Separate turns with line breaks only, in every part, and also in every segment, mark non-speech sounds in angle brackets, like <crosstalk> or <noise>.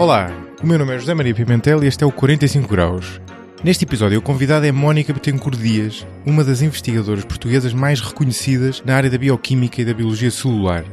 Olá, o meu nome é José Maria Pimentel e este é o 45 Graus. Neste episódio, a convidada é Mónica Betancourt Dias, uma das investigadoras portuguesas mais reconhecidas na área da bioquímica e da biologia celular.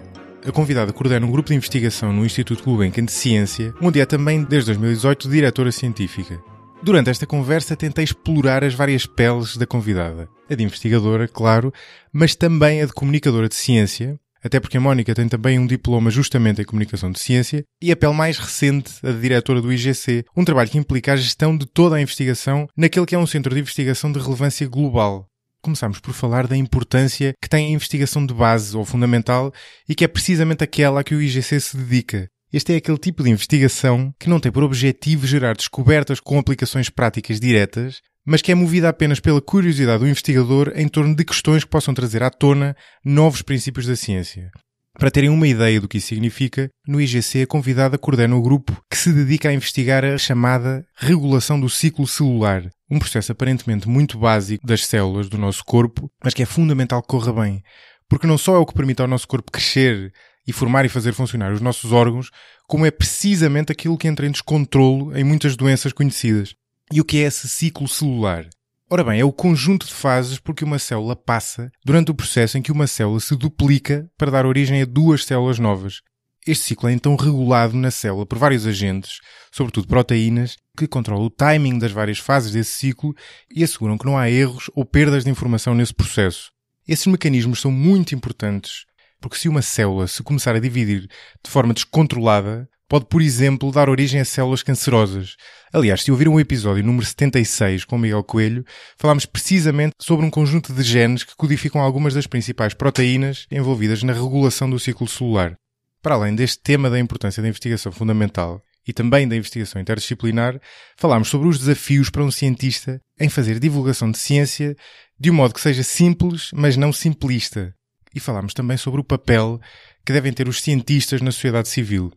A convidada coordena um grupo de investigação no Instituto Gulbenkian de Ciência, onde é também, desde 2018, diretora científica. Durante esta conversa, tentei explorar as várias peles da convidada. A de investigadora, claro, mas também a de comunicadora de ciência, até porque a Mónica tem também um diploma justamente em Comunicação de Ciência e a pele mais recente, a de diretora do IGC, um trabalho que implica a gestão de toda a investigação naquele que é um centro de investigação de relevância global. Começamos por falar da importância que tem a investigação de base ou fundamental e que é precisamente aquela a que o IGC se dedica, este é aquele tipo de investigação que não tem por objetivo gerar descobertas com aplicações práticas diretas, mas que é movida apenas pela curiosidade do investigador em torno de questões que possam trazer à tona novos princípios da ciência. Para terem uma ideia do que isso significa, no IGC a convidada coordena o grupo que se dedica a investigar a chamada regulação do ciclo celular, um processo aparentemente muito básico das células do nosso corpo, mas que é fundamental que corra bem, porque não só é o que permite ao nosso corpo crescer e formar e fazer funcionar os nossos órgãos, como é precisamente aquilo que entra em descontrolo em muitas doenças conhecidas. E o que é esse ciclo celular? Ora bem, é o conjunto de fases por que uma célula passa durante o processo em que uma célula se duplica para dar origem a duas células novas. Este ciclo é então regulado na célula por vários agentes, sobretudo proteínas, que controlam o timing das várias fases desse ciclo e asseguram que não há erros ou perdas de informação nesse processo. Esses mecanismos são muito importantes porque se uma célula se começar a dividir de forma descontrolada, pode, por exemplo, dar origem a células cancerosas. Aliás, se ouviram um o episódio número 76 com Miguel Coelho, falámos precisamente sobre um conjunto de genes que codificam algumas das principais proteínas envolvidas na regulação do ciclo celular. Para além deste tema da importância da investigação fundamental e também da investigação interdisciplinar, falámos sobre os desafios para um cientista em fazer divulgação de ciência de um modo que seja simples, mas não simplista. E falámos também sobre o papel que devem ter os cientistas na sociedade civil,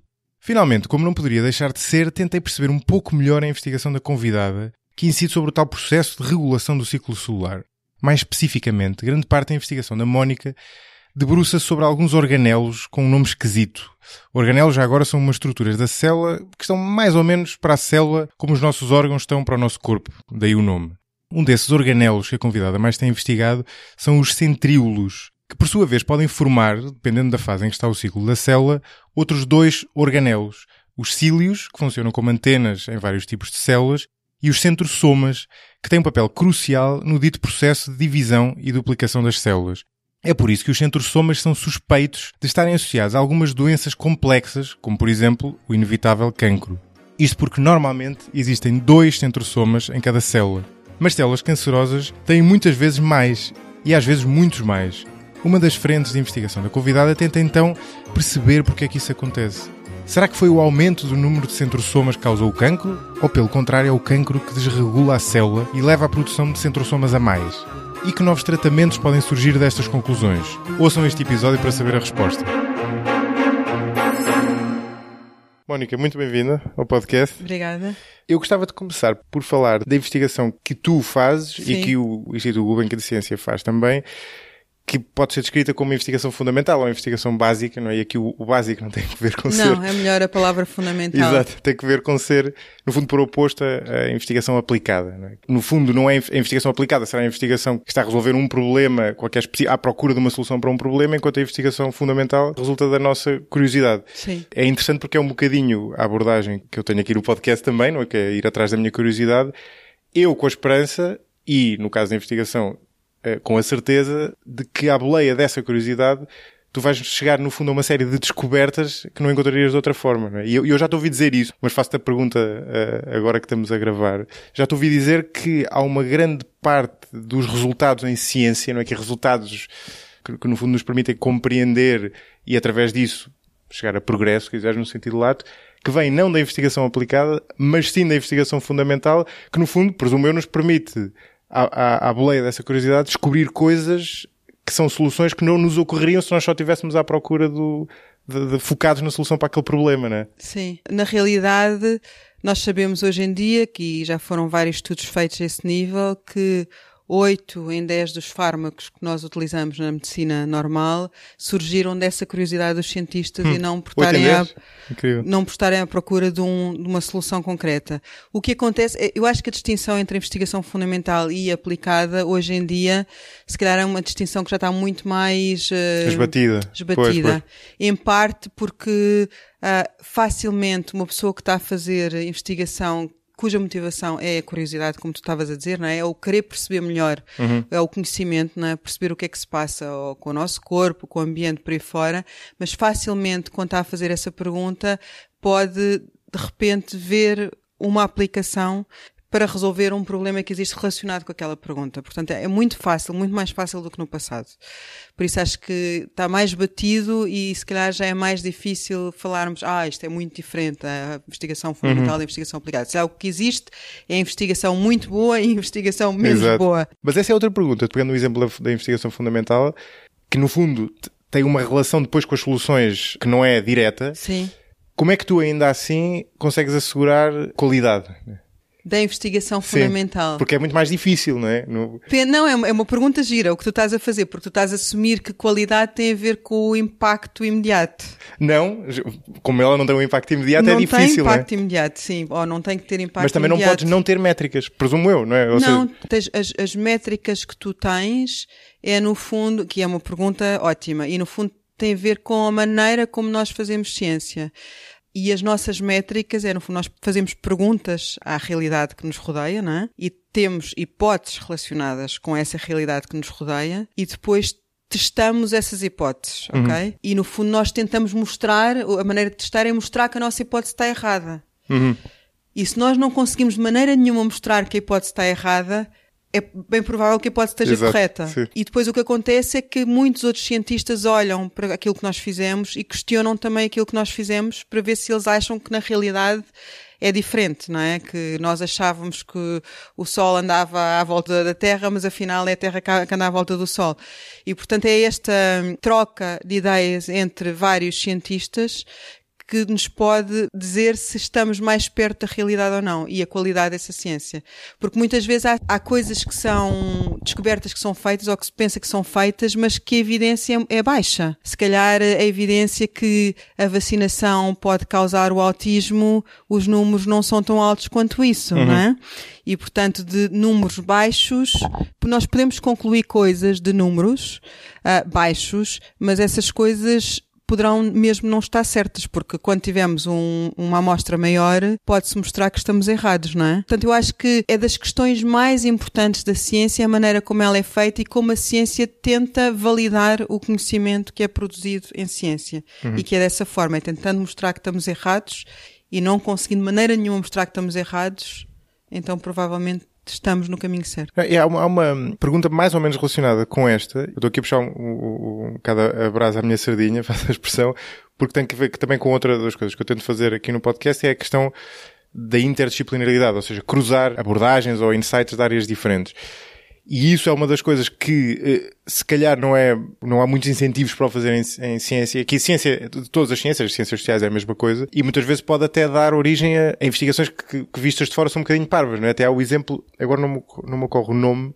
Finalmente, como não poderia deixar de ser, tentei perceber um pouco melhor a investigação da convidada, que incide sobre o tal processo de regulação do ciclo celular. Mais especificamente, grande parte da investigação da Mónica debruça sobre alguns organelos com um nome esquisito. Organelos já agora são umas estruturas da célula que estão mais ou menos para a célula como os nossos órgãos estão para o nosso corpo, daí o nome. Um desses organelos que a convidada mais tem investigado são os centríolos, que por sua vez podem formar, dependendo da fase em que está o ciclo da célula, outros dois organelos, os cílios, que funcionam como antenas em vários tipos de células, e os centrosomas, que têm um papel crucial no dito processo de divisão e duplicação das células. É por isso que os centrosomas são suspeitos de estarem associados a algumas doenças complexas, como por exemplo o inevitável cancro. Isto porque normalmente existem dois centrosomas em cada célula, mas células cancerosas têm muitas vezes mais, e às vezes muitos mais. Uma das frentes de investigação da convidada tenta então perceber porque é que isso acontece. Será que foi o aumento do número de centrosomas que causou o cancro? Ou, pelo contrário, é o cancro que desregula a célula e leva à produção de centrosomas a mais? E que novos tratamentos podem surgir destas conclusões? Ouçam este episódio para saber a resposta. Mónica, muito bem-vinda ao podcast. Obrigada. Eu gostava de começar por falar da investigação que tu fazes Sim. e que o Instituto Gulbenkian de Ciência faz também, que pode ser descrita como investigação fundamental ou investigação básica, não é? E aqui o, o básico não tem a ver com não, ser. Não,
é melhor a palavra fundamental. Exato,
tem a ver com ser, no fundo, por oposto a investigação aplicada. É? No fundo, não é a investigação aplicada, será a investigação que está a resolver um problema, qualquer à procura de uma solução para um problema, enquanto a investigação fundamental resulta da nossa curiosidade. Sim. É interessante porque é um bocadinho a abordagem que eu tenho aqui no podcast também, não é? Que é ir atrás da minha curiosidade. Eu, com a esperança, e no caso da investigação, eh, com a certeza de que à boleia dessa curiosidade tu vais chegar no fundo a uma série de descobertas que não encontrarias de outra forma. É? E eu, eu, já te ouvi dizer isso, mas faço-te a pergunta uh, agora que estamos a gravar. Já te ouvi dizer que há uma grande parte dos resultados em ciência, não é? Que é resultados que, que no fundo nos permitem compreender e através disso chegar a progresso, se quiseres, no sentido lato, que vem não da investigação aplicada, mas sim da investigação fundamental, que no fundo, presumo eu, nos permite à, à, à boleia dessa curiosidade, descobrir coisas que são soluções que não nos ocorreriam se nós só estivéssemos à procura do, de, de, focados na solução para aquele problema, não é?
Sim. Na realidade, nós sabemos hoje em dia, que já foram vários estudos feitos a esse nível, que 8 em 10 dos fármacos que nós utilizamos na medicina normal surgiram dessa curiosidade dos cientistas hum, e não por estarem à, não portarem à procura de, um, de, uma solução concreta. O que acontece, eh, eu acho que a distinção entre a investigação fundamental e aplicada hoje em dia, se calhar é uma distinção que já está muito mais uh, eh, esbatida. esbatida. Pois, pois. Em parte porque Uh, facilmente uma pessoa que está a fazer investigação cuja motivação é a curiosidade, como tu estavas a dizer, não é? é o querer perceber melhor, uhum. é o conhecimento, é? perceber o que é que se passa com o nosso corpo, com o ambiente por aí fora, mas facilmente, quando está a fazer essa pergunta, pode de repente ver uma aplicação para resolver um problema que existe relacionado com aquela pergunta. Portanto, é muito fácil, muito mais fácil do que no passado. Por isso acho que está mais batido e se calhar já é mais difícil falarmos, ah, isto é muito diferente, da investigação fundamental uhum. da investigação aplicada. Se é algo que existe, é investigação muito boa e investigação menos Exato. boa.
Mas essa é outra pergunta, pegando o exemplo da investigação fundamental, que no fundo tem uma relação depois com as soluções que não é direta. Sim. Como é que tu ainda assim consegues assegurar qualidade?
da investigação Sim, fundamental. Porque
é muito mais difícil, não é? No...
Não, é uma, é uma pergunta gira o que tu estás a fazer, porque tu estás a assumir que qualidade tem a ver com o impacto imediato.
Não, como ela não tem um impacto imediato, é não é difícil. Não tem impacto é?
imediato, sim, ou não tem que ter impacto imediato. Mas também imediato. não podes
não ter métricas, presumo eu, não é? Ou não, seja...
tens, as, as métricas que tu tens é no fundo, que é uma pergunta ótima, e no fundo tem a ver com a maneira como nós fazemos ciência. E as nossas métricas é, no fundo, nós fazemos perguntas à realidade que nos rodeia, não é? E temos hipóteses relacionadas com essa realidade que nos rodeia e depois testamos essas hipóteses, uhum. ok? E no fundo nós tentamos mostrar, a maneira de testar é mostrar que a nossa hipótese está errada. Uhum. E se nós não conseguimos de maneira nenhuma mostrar que a hipótese está errada, é bem provável que a hipótese esteja Exato, correta. Sim. E depois o que acontece é que muitos outros cientistas olham para aquilo que nós fizemos e questionam também aquilo que nós fizemos para ver se eles acham que na realidade é diferente, não é? Que nós achávamos que o Sol andava à volta da Terra, mas afinal é a Terra que anda à volta do Sol. E portanto é esta hum, troca de ideias entre vários cientistas que nos pode dizer se estamos mais perto da realidade ou não e a qualidade dessa ciência. Porque muitas vezes há, há coisas que são descobertas que são feitas ou que se pensa que são feitas, mas que a evidência é, é baixa. Se calhar eh, a evidência que a vacinação pode causar o autismo, os números não são tão altos quanto isso, uhum. não é? E portanto, de números baixos, nós podemos concluir coisas de números uh, baixos, mas essas coisas poderão mesmo não estar certas, porque quando tivermos um, uma amostra maior, pode-se mostrar que estamos errados, não é? Portanto, eu acho que é das questões mais importantes da ciência a maneira como ela é feita e como a ciência tenta validar o conhecimento que é produzido em ciência. Uhum. E que é dessa forma, é tentando mostrar que estamos errados e não conseguindo de maneira nenhuma mostrar que estamos errados, então provavelmente estamos no caminho certo.
É, há, uma, há, uma, pergunta mais ou menos relacionada com esta. Eu estou aqui a puxar um, um, um bocado a brasa à minha sardinha, <laughs> faço a expressão, porque tem que ver que, também com outra das coisas que eu tento fazer aqui no podcast é a questão da interdisciplinaridade, ou seja, cruzar abordagens ou insights de áreas diferentes. E isso é uma das coisas que, eh, se calhar, não, é, não há muitos incentivos para o fazer em, em ciência, é que a ciência, de todas as ciências, as ciências sociais é a mesma coisa, e muitas vezes pode até dar origem a, a investigações que, que, vistas de fora são um bocadinho parvas, não é? Até há o exemplo, agora não me, não me ocorre o nome,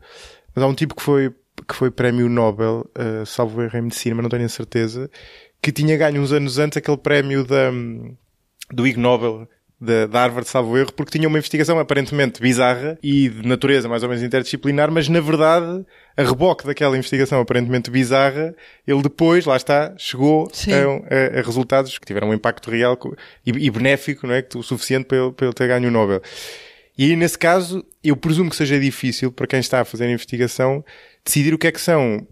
mas há um tipo que foi, que foi prémio Nobel, uh, salvo erro em medicina, mas não tenho a certeza, que tinha ganho uns anos antes aquele prémio da, do Ig Nobel, da, árvore Harvard, salvo erro, porque tinha uma investigação aparentemente bizarra e de natureza mais ou menos interdisciplinar, mas na verdade, a reboque daquela investigação aparentemente bizarra, ele depois, lá está, chegou a, a, a, resultados que tiveram um impacto real e, e benéfico, não é? O suficiente para ele, para ele ter ganho o Nobel. E aí, nesse caso, eu presumo que seja difícil para quem está a fazer a investigação decidir o que é que são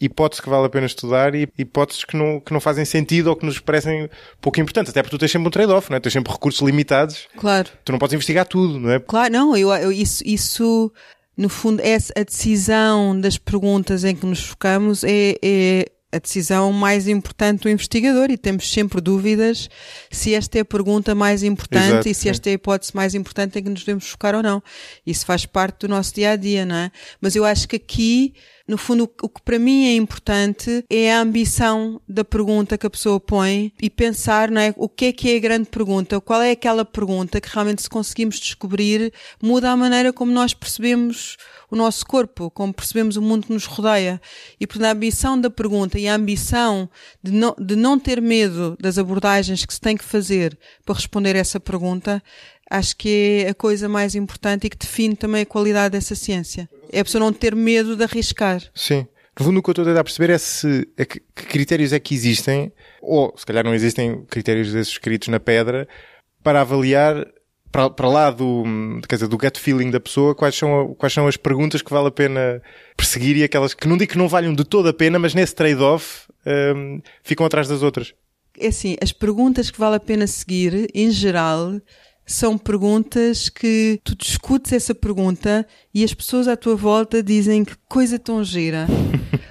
hipóteses que vale a pena estudar e hipóteses que não, que não fazem sentido ou que nos parecem pouco importantes. Até porque tu tens sempre um trade-off, não é? Tens sempre recursos limitados. Claro. Tu não podes investigar tudo, não é? Claro, não. Eu, eu isso, isso, no fundo, é a
decisão das perguntas em que nos focamos é, é a decisão mais importante do investigador e temos sempre dúvidas se esta é a pergunta mais importante Exato, e se esta é a hipótese mais importante em que nos devemos focar ou não. Isso faz parte do nosso dia a dia, não é? Mas eu acho que aqui no fundo, o que para mim é importante é a ambição da pergunta que a pessoa põe e pensar, não é? O que é que é a grande pergunta? Qual é aquela pergunta que realmente se conseguimos descobrir muda a maneira como nós percebemos o nosso corpo, como percebemos o mundo que nos rodeia. E portanto, a ambição da pergunta e a ambição de não, de não ter medo das abordagens que se tem que fazer para responder essa pergunta acho que é a coisa mais importante e que define também a qualidade dessa ciência. É a pessoa não ter medo de arriscar.
Sim. No fundo, o que eu estou a tentar perceber é, se, é que, que, critérios é que existem, ou se calhar não existem critérios desses escritos na pedra, para avaliar, para, para lá do, quer dizer, do gut feeling da pessoa, quais são, quais são as perguntas que vale a pena perseguir e aquelas que não digo que não valham de toda a pena, mas nesse trade-off um, ficam atrás das outras.
É assim, as perguntas que vale a pena seguir, em geral, são perguntas que tu discutes essa pergunta e as pessoas à tua volta dizem que coisa tão gira.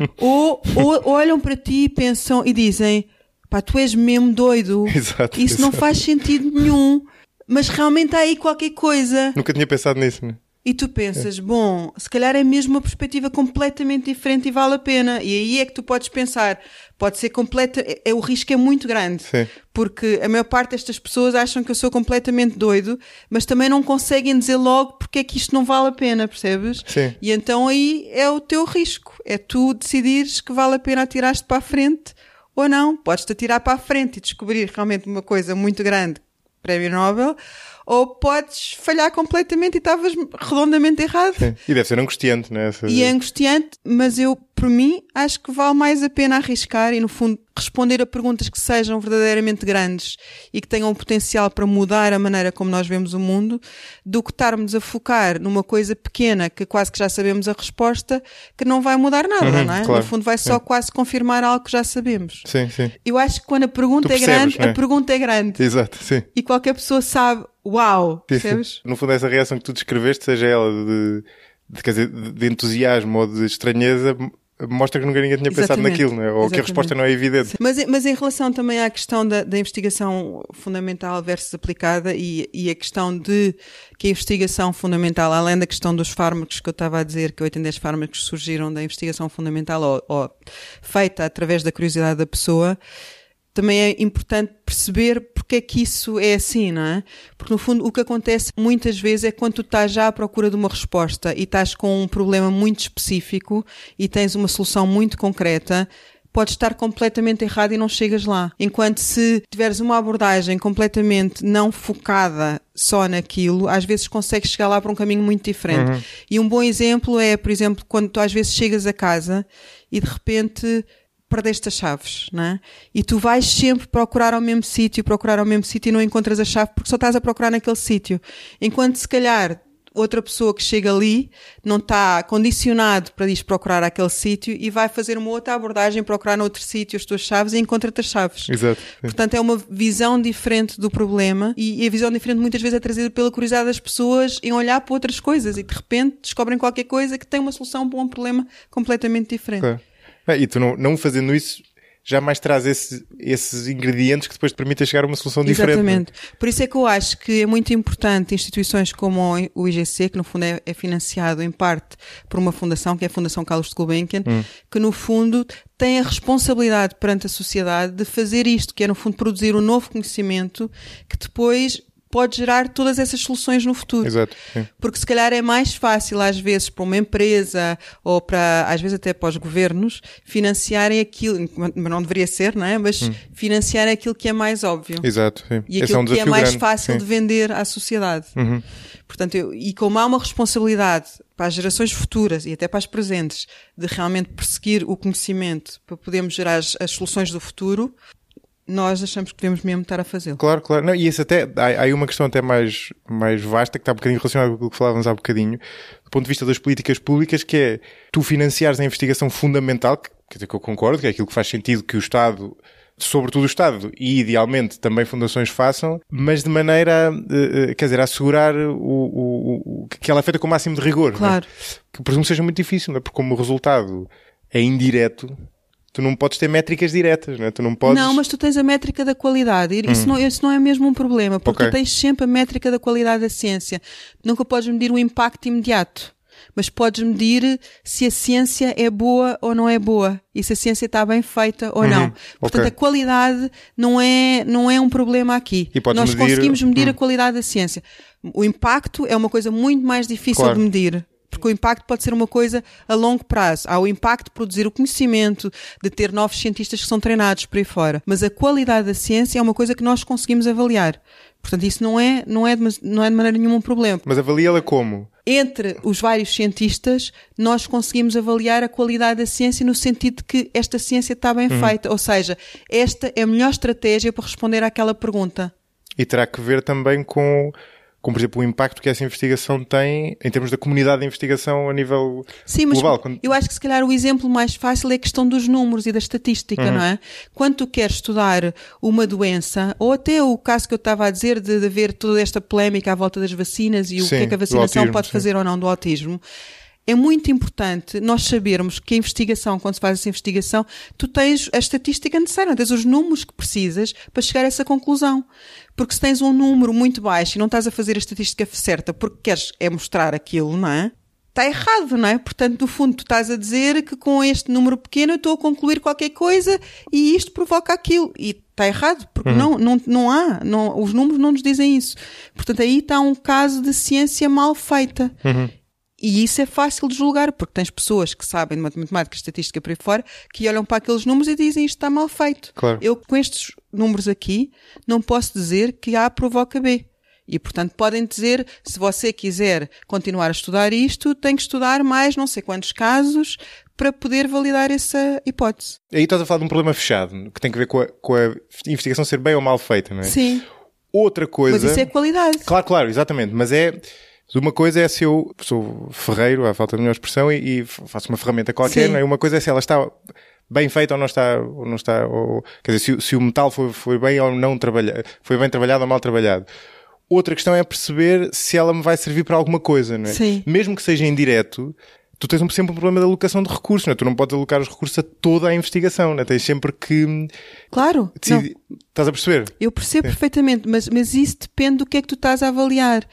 <laughs> ou, ou, olham para ti e pensam e dizem pá, tu és mesmo doido. <laughs> Exato, Isso exato. não faz sentido nenhum. Mas realmente há aí qualquer coisa.
Nunca tinha pensado nisso, né?
E tu pensas, é. bom, se calhar é mesmo uma perspectiva completamente diferente e vale a pena. E aí é que tu podes pensar, pode ser completa, é, é o risco é muito grande. Sim. Porque a maior parte destas pessoas acham que eu sou completamente doido, mas também não conseguem dizer logo porque é que isto não vale a pena, percebes? Sim. E então aí é o teu risco, é tu decidires que vale a pena atirar-te para a frente ou não, podes-te atirar para a frente e descobrir realmente uma coisa muito grande prémio Nobel, ou podes falhar completamente e estavas redondamente errado.
Sim. E deve ser angustiante, não é? E é
angustiante, mas eu por mim, acho que vale mais a pena arriscar e, no fundo, responder a perguntas que sejam verdadeiramente grandes e que tenham o potencial para mudar a maneira como nós vemos o mundo, do que estarmos a focar numa coisa pequena que quase que já sabemos a resposta, que não vai mudar nada, uhum, não é? Claro, no fundo, vai só sim. quase confirmar algo que já sabemos. Sim, sim. Eu acho que quando a pergunta percebes, é grande, é? a pergunta é grande.
Exato, sim.
E qualquer pessoa sabe, uau, percebes?
No fundo, essa reação que tu descreveste, seja ela de de, quer dizer, de entusiasmo ou de estranheza mostra que nunca ninguém tinha pensado Exatamente. naquilo, né? ou Exatamente. que a resposta não é evidente. Mas,
mas em relação também à questão da, da investigação fundamental versus aplicada e, e, a questão de que a investigação fundamental, além da questão dos fármacos que eu estava a dizer, que 80 fármacos surgiram da investigação fundamental ou, ou feita através da curiosidade da pessoa, também é importante perceber porque é que isso é assim, não é? Porque no fundo o que acontece muitas vezes é quando tu estás já à procura de uma resposta e estás com um problema muito específico e tens uma solução muito concreta, pode estar completamente errado e não chegas lá. Enquanto se tiveres uma abordagem completamente não focada só naquilo, às vezes consegues chegar lá para um caminho muito diferente. Uhum. E um bom exemplo é, por exemplo, quando tu às vezes chegas a casa e de repente perdeste as chaves, não é? E tu vais sempre procurar ao mesmo sítio, procurar ao mesmo sítio e não encontras a chave porque só estás a procurar naquele sítio. Enquanto se calhar outra pessoa que chega ali não está condicionado para ir procurar aquele sítio e vai fazer uma outra abordagem, procurar noutro sítio as tuas chaves e encontra-te as chaves. Exato. Sim. Portanto, é uma visão diferente do problema e, a visão diferente muitas vezes é trazida pela curiosidade das pessoas em olhar para outras coisas e de repente descobrem qualquer coisa que tem uma solução para um problema completamente diferente. Claro.
Ah, e tu não, não fazendo isso, jamais traz esse, esses ingredientes que depois te permitem chegar a uma solução diferente. É? Exatamente.
Por isso é que eu acho que é muito importante instituições como o IGC, que no fundo é, é financiado em parte por uma fundação, que é a Fundação Carlos de Gulbenkian, hum. que no fundo tem a responsabilidade perante a sociedade de fazer isto, que é no fundo produzir um novo conhecimento que depois pode gerar todas essas soluções no futuro. Exato. Sim. Porque se calhar é mais fácil, às vezes, para uma empresa ou para, às vezes até para os governos, financiarem aquilo, mas não deveria ser, não é? Mas hum. financiarem aquilo que é mais óbvio. Exato. Sim. E é aquilo é um que é mais grande. fácil sim. de vender à sociedade. Uhum. Portanto, eu, e como há uma responsabilidade para as gerações futuras e até para as presentes de realmente perseguir o conhecimento para podermos gerar as, as soluções do futuro, nós achamos que devemos mesmo estar a fazê-lo.
Claro, claro. Não, e isso até, há, há uma questão até mais, mais vasta, que está um bocadinho relacionada com aquilo que falávamos há bocadinho, do ponto de vista das políticas públicas, que é tu financiares a investigação fundamental, que, quer dizer, que eu concordo, que é aquilo que faz sentido que o Estado sobretudo o Estado e idealmente também fundações façam, mas de maneira, eh, eh, quer dizer, a assegurar o, o, o que ela é feita com o máximo de rigor. É? Claro. Né? Que presumo seja muito difícil, né? porque como resultado é indireto, tu não podes ter métricas diretas, né? tu não podes. Não, mas
tu tens a métrica da qualidade. Isso, hum. não, isso não é mesmo um problema, porque okay. tu tens sempre a métrica da qualidade da ciência. Nunca podes medir o impacto imediato, mas podes medir se a ciência é boa ou não é boa e se a ciência está bem feita ou não. Uhum. Portanto, okay. a qualidade não é, não é um problema aqui. Nós medir... conseguimos medir hum. a qualidade da ciência. O impacto é uma coisa muito mais difícil claro. de medir porque o impacto pode ser uma coisa a longo prazo. Há o impacto de produzir o conhecimento, de ter novos cientistas que são treinados por aí fora. Mas a qualidade da ciência é uma coisa que nós conseguimos avaliar. Portanto, isso não é, não é, de, não é de maneira nenhuma um problema.
Mas avalia-la como?
Entre os vários cientistas, nós conseguimos avaliar a qualidade da ciência no sentido de que esta ciência está bem uhum. feita. Ou seja, esta é a melhor estratégia para responder àquela pergunta.
E terá que ver também com como por exemplo o impacto que essa investigação tem em termos da comunidade de investigação a nível Sim, global. Sim, mas
eu acho que se calhar o exemplo mais fácil é a questão dos números e da estatística, uhum. não é? Quando tu queres estudar uma doença, ou até o caso que eu estava a dizer de, haver toda esta polémica à volta das vacinas e sim, o que é que a vacinação autismo, pode fazer ou não do autismo, é muito importante nós sabermos que a investigação, quando se faz essa investigação, tu tens a estatística necessária, tens os números que precisas para chegar a essa conclusão. Porque se tens um número muito baixo e não estás a fazer a estatística certa porque queres é mostrar aquilo, não é? Está errado, não é? Portanto, no fundo, tu estás a dizer que com este número pequeno eu estou a concluir qualquer coisa e isto provoca aquilo. E está errado, porque uhum. não, não, não há, não, os números não nos dizem isso. Portanto, aí está um caso de ciência mal feita. Uhum. E isso é fácil de julgar, porque tens pessoas que sabem de matemática, estatística por aí fora, que olham para aqueles números e dizem isto está mal feito. Claro. Eu, com estes números aqui, não posso dizer que A provoca B. E, portanto, podem dizer, se você quiser continuar a estudar isto, tem que estudar mais não sei quantos casos para poder validar essa hipótese.
Aí estás a falar de um problema fechado, que tem a ver com a, com a investigação ser bem ou mal feita, não é? Sim. Outra coisa... Mas isso é qualidade. Claro, claro, exatamente. Mas é... Uma coisa é se eu sou ferreiro, à falta de melhor expressão, e, e faço uma ferramenta qualquer, Sim. não é? Uma coisa é se ela está bem feito ou não está, ou não está ou, quer dizer, se, se o metal foi, foi bem ou não trabalhado, foi bem trabalhado ou mal trabalhado. Outra questão é perceber se ela me vai servir para alguma coisa, não é? Sim. Mesmo que seja indireto, tu tens sempre um problema de alocação de recursos, não é? Tu não podes alocar os recursos a toda a investigação, não é? Tens sempre que.
Claro! Decidi...
Não. Estás a perceber?
Eu percebo perfeitamente, mas, mas isso depende do que é que tu estás a avaliar.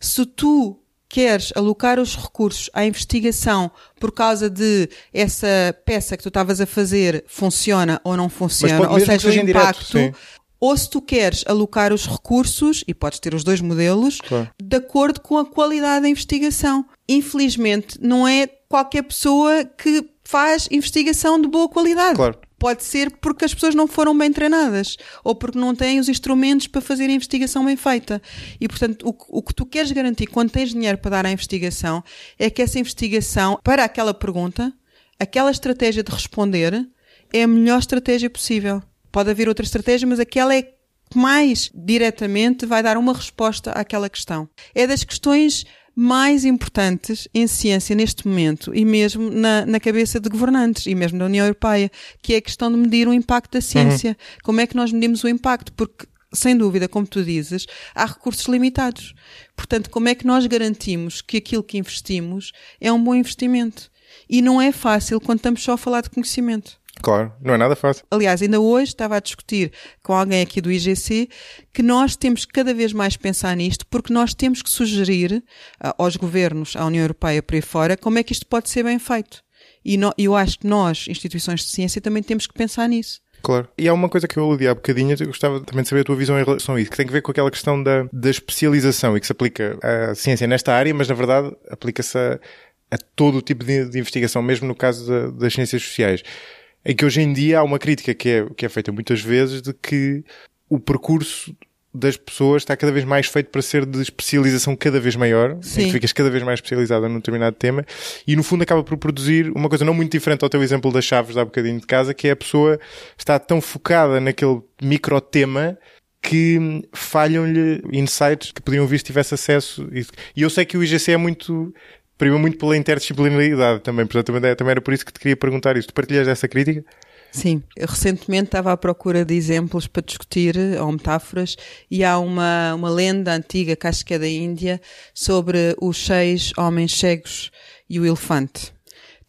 Se tu queres alocar os recursos à investigação por causa de essa peça que tu estavas a fazer funciona ou não funciona, ou seja, seja, o impacto, indireto, ou se tu queres alocar os recursos, e podes ter os dois modelos, claro. de acordo com a qualidade da investigação. Infelizmente, não é qualquer pessoa que faz investigação de boa qualidade. Claro. Pode ser porque as pessoas não foram bem treinadas ou porque não têm os instrumentos para fazer a investigação bem feita. E, portanto, o, o que tu queres garantir quando tens dinheiro para dar à investigação é que essa investigação, para aquela pergunta, aquela estratégia de responder, é a melhor estratégia possível. Pode haver outra estratégia, mas aquela é que mais diretamente vai dar uma resposta àquela questão. É das questões mais importantes em ciência neste momento e mesmo na, na cabeça de governantes e mesmo da União Europeia, que é a questão de medir o impacto da ciência. Uhum. Como é que nós medimos o impacto? Porque sem dúvida, como tu dizes, há recursos limitados. Portanto, como é que nós garantimos que aquilo que investimos é um bom investimento? E não é fácil quando estamos só a falar de conhecimento.
Claro, não é nada fácil.
Aliás, ainda hoje estava a discutir com alguém aqui do IGC que nós temos que cada vez mais pensar nisto, porque nós temos que sugerir ah, aos governos, à União Europeia por aí fora, como é que isto pode ser bem feito. E no, eu acho que nós, instituições de ciência, também temos que pensar nisso.
Claro. E há uma coisa que eu aludi há bocadinho, eu gostava também de saber a tua visão em relação a isso, que tem a ver com aquela questão da, da especialização e que se aplica à ciência nesta área, mas na verdade aplica-se a, a todo o tipo de, de, investigação, mesmo no caso da, das ciências sociais em que hoje em dia há uma crítica que é, que é feita muitas vezes de que o percurso das pessoas está cada vez mais feito para ser de especialização cada vez maior, Sim. em que ficas cada vez mais especializado num determinado tema, e no fundo acaba por produzir uma coisa não muito diferente ao teu exemplo das chaves há bocadinho de casa, que é a pessoa está tão focada naquele micro tema que falham-lhe insights que podiam vir se tivesse acesso. E eu sei que o IGC é muito prima muito pela interdisciplinaridade também, portanto, é, também era por isso que te queria perguntar isto. Partilhas essa crítica?
Sim, eu recentemente estava à procura de exemplos para discutir, eh, ou metáforas, e há uma, uma lenda antiga, que acho que é da Índia, sobre os seis homens cegos e o elefante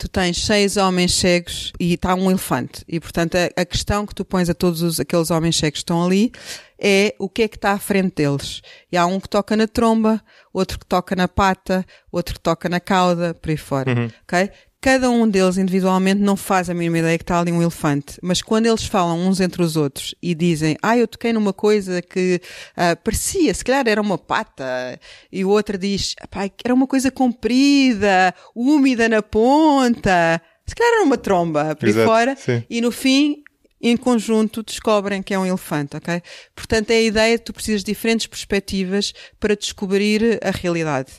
tu tens seis homens cegos e está um elefante. E, portanto, a, a questão que tu pões a todos os, aqueles homens cegos que estão ali é o que é que está à frente deles. E há um que toca na tromba, outro que toca na pata, outro que toca na cauda, por aí fora. Uhum. Ok? Cada um deles individualmente não faz a mínima ideia que está ali um elefante, mas quando eles falam uns entre os outros e dizem, ah, eu toquei numa coisa que ah, parecia, se calhar era uma pata, e o outro diz, pai, era uma coisa comprida, úmida na ponta, se calhar era uma tromba por Exato, fora, sim. e no fim em conjunto descobrem que é um elefante, ok? Portanto, é a ideia de tu precisas de diferentes perspectivas para descobrir a realidade.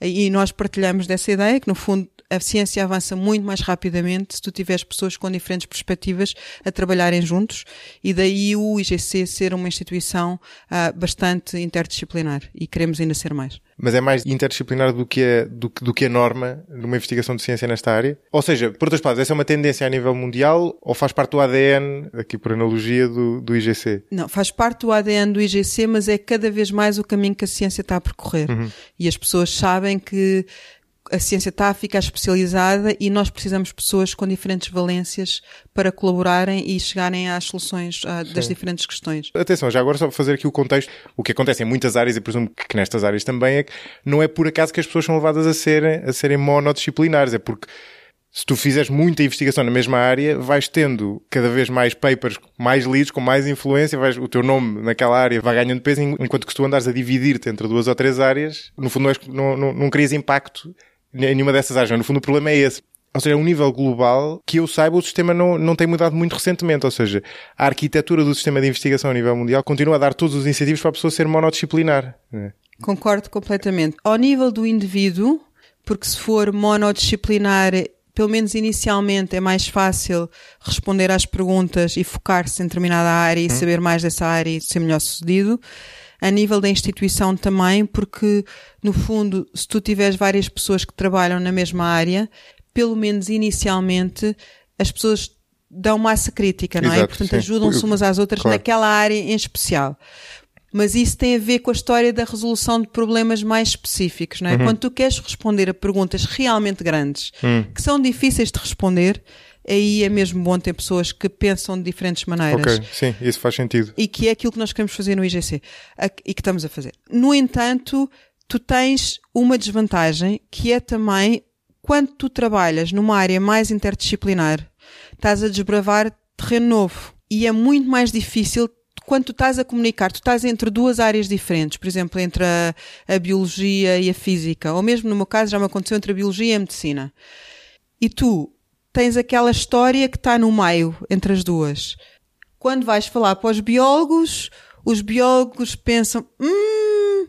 E nós partilhamos dessa ideia que, no fundo, a ciência avança muito mais rapidamente se tu tiveres pessoas com diferentes perspectivas a trabalharem juntos e daí o IGC ser uma instituição uh, bastante interdisciplinar e queremos ainda ser
mais. Mas é mais interdisciplinar do que, a, do, do que a norma numa investigação de ciência nesta área? Ou seja, por outras palavras, essa é uma tendência a nível mundial ou faz parte do ADN, aqui por analogia, do, do IGC?
Não, faz parte do ADN do IGC, mas é cada vez mais o caminho que a ciência está a percorrer. Uhum. E as pessoas sabem que a ciência está a ficar especializada e nós precisamos de pessoas com diferentes valências para colaborarem e chegarem às soluções ah, das diferentes questões.
Atenção, já agora só para fazer aqui o contexto, o que acontece em muitas áreas e presumo que nestas áreas também é que não é por acaso que as pessoas são levadas a serem, a serem monodisciplinares, é porque se tu fizeres muita investigação na mesma área, vais tendo cada vez mais papers mais lidos, com mais influência, vais, o teu nome naquela área vai ganhando peso, enquanto que se tu andares a dividir-te entre duas ou três áreas, no fundo não, não, não crias impacto né, nenhuma dessas áreas. No fundo, o problema é esse. Ou seja, a é um nível global, que eu saiba, o sistema não, não tem mudado muito recentemente. Ou seja, a arquitetura do sistema de investigação a nível mundial continua a dar todos os incentivos para a pessoa ser monodisciplinar. Né.
Concordo completamente. Ao nível do indivíduo, porque se for monodisciplinar, pelo menos inicialmente, é mais fácil responder às perguntas e focar-se em determinada área e hum. saber mais dessa área e ser melhor sucedido a nível da instituição também, porque no fundo, se tu tiveres várias pessoas que trabalham na mesma área, pelo menos inicialmente, as pessoas dão massa crítica, não é? Exato, é? Portanto, ajudam-se umas às outras claro. naquela área em especial. Mas isso tem a ver com a história da resolução de problemas mais específicos, não é? Uhum. Quando tu queres responder a perguntas realmente grandes, uhum. que são difíceis de responder, aí é mesmo bom ter pessoas que pensam de diferentes maneiras. Ok, sim,
isso faz sentido.
E que é aquilo que nós queremos fazer no IGC e que estamos a fazer. No entanto, tu tens uma desvantagem que é também quando tu trabalhas numa área mais interdisciplinar, estás a desbravar terreno novo e é muito mais difícil quando tu estás a comunicar, tu estás entre duas áreas diferentes, por exemplo, entre a, a, biologia e a física, ou mesmo no meu caso já me aconteceu entre a biologia e a medicina. E tu tens aquela história que está no meio entre as duas. Quando vais falar para os biólogos, os biólogos pensam: hum,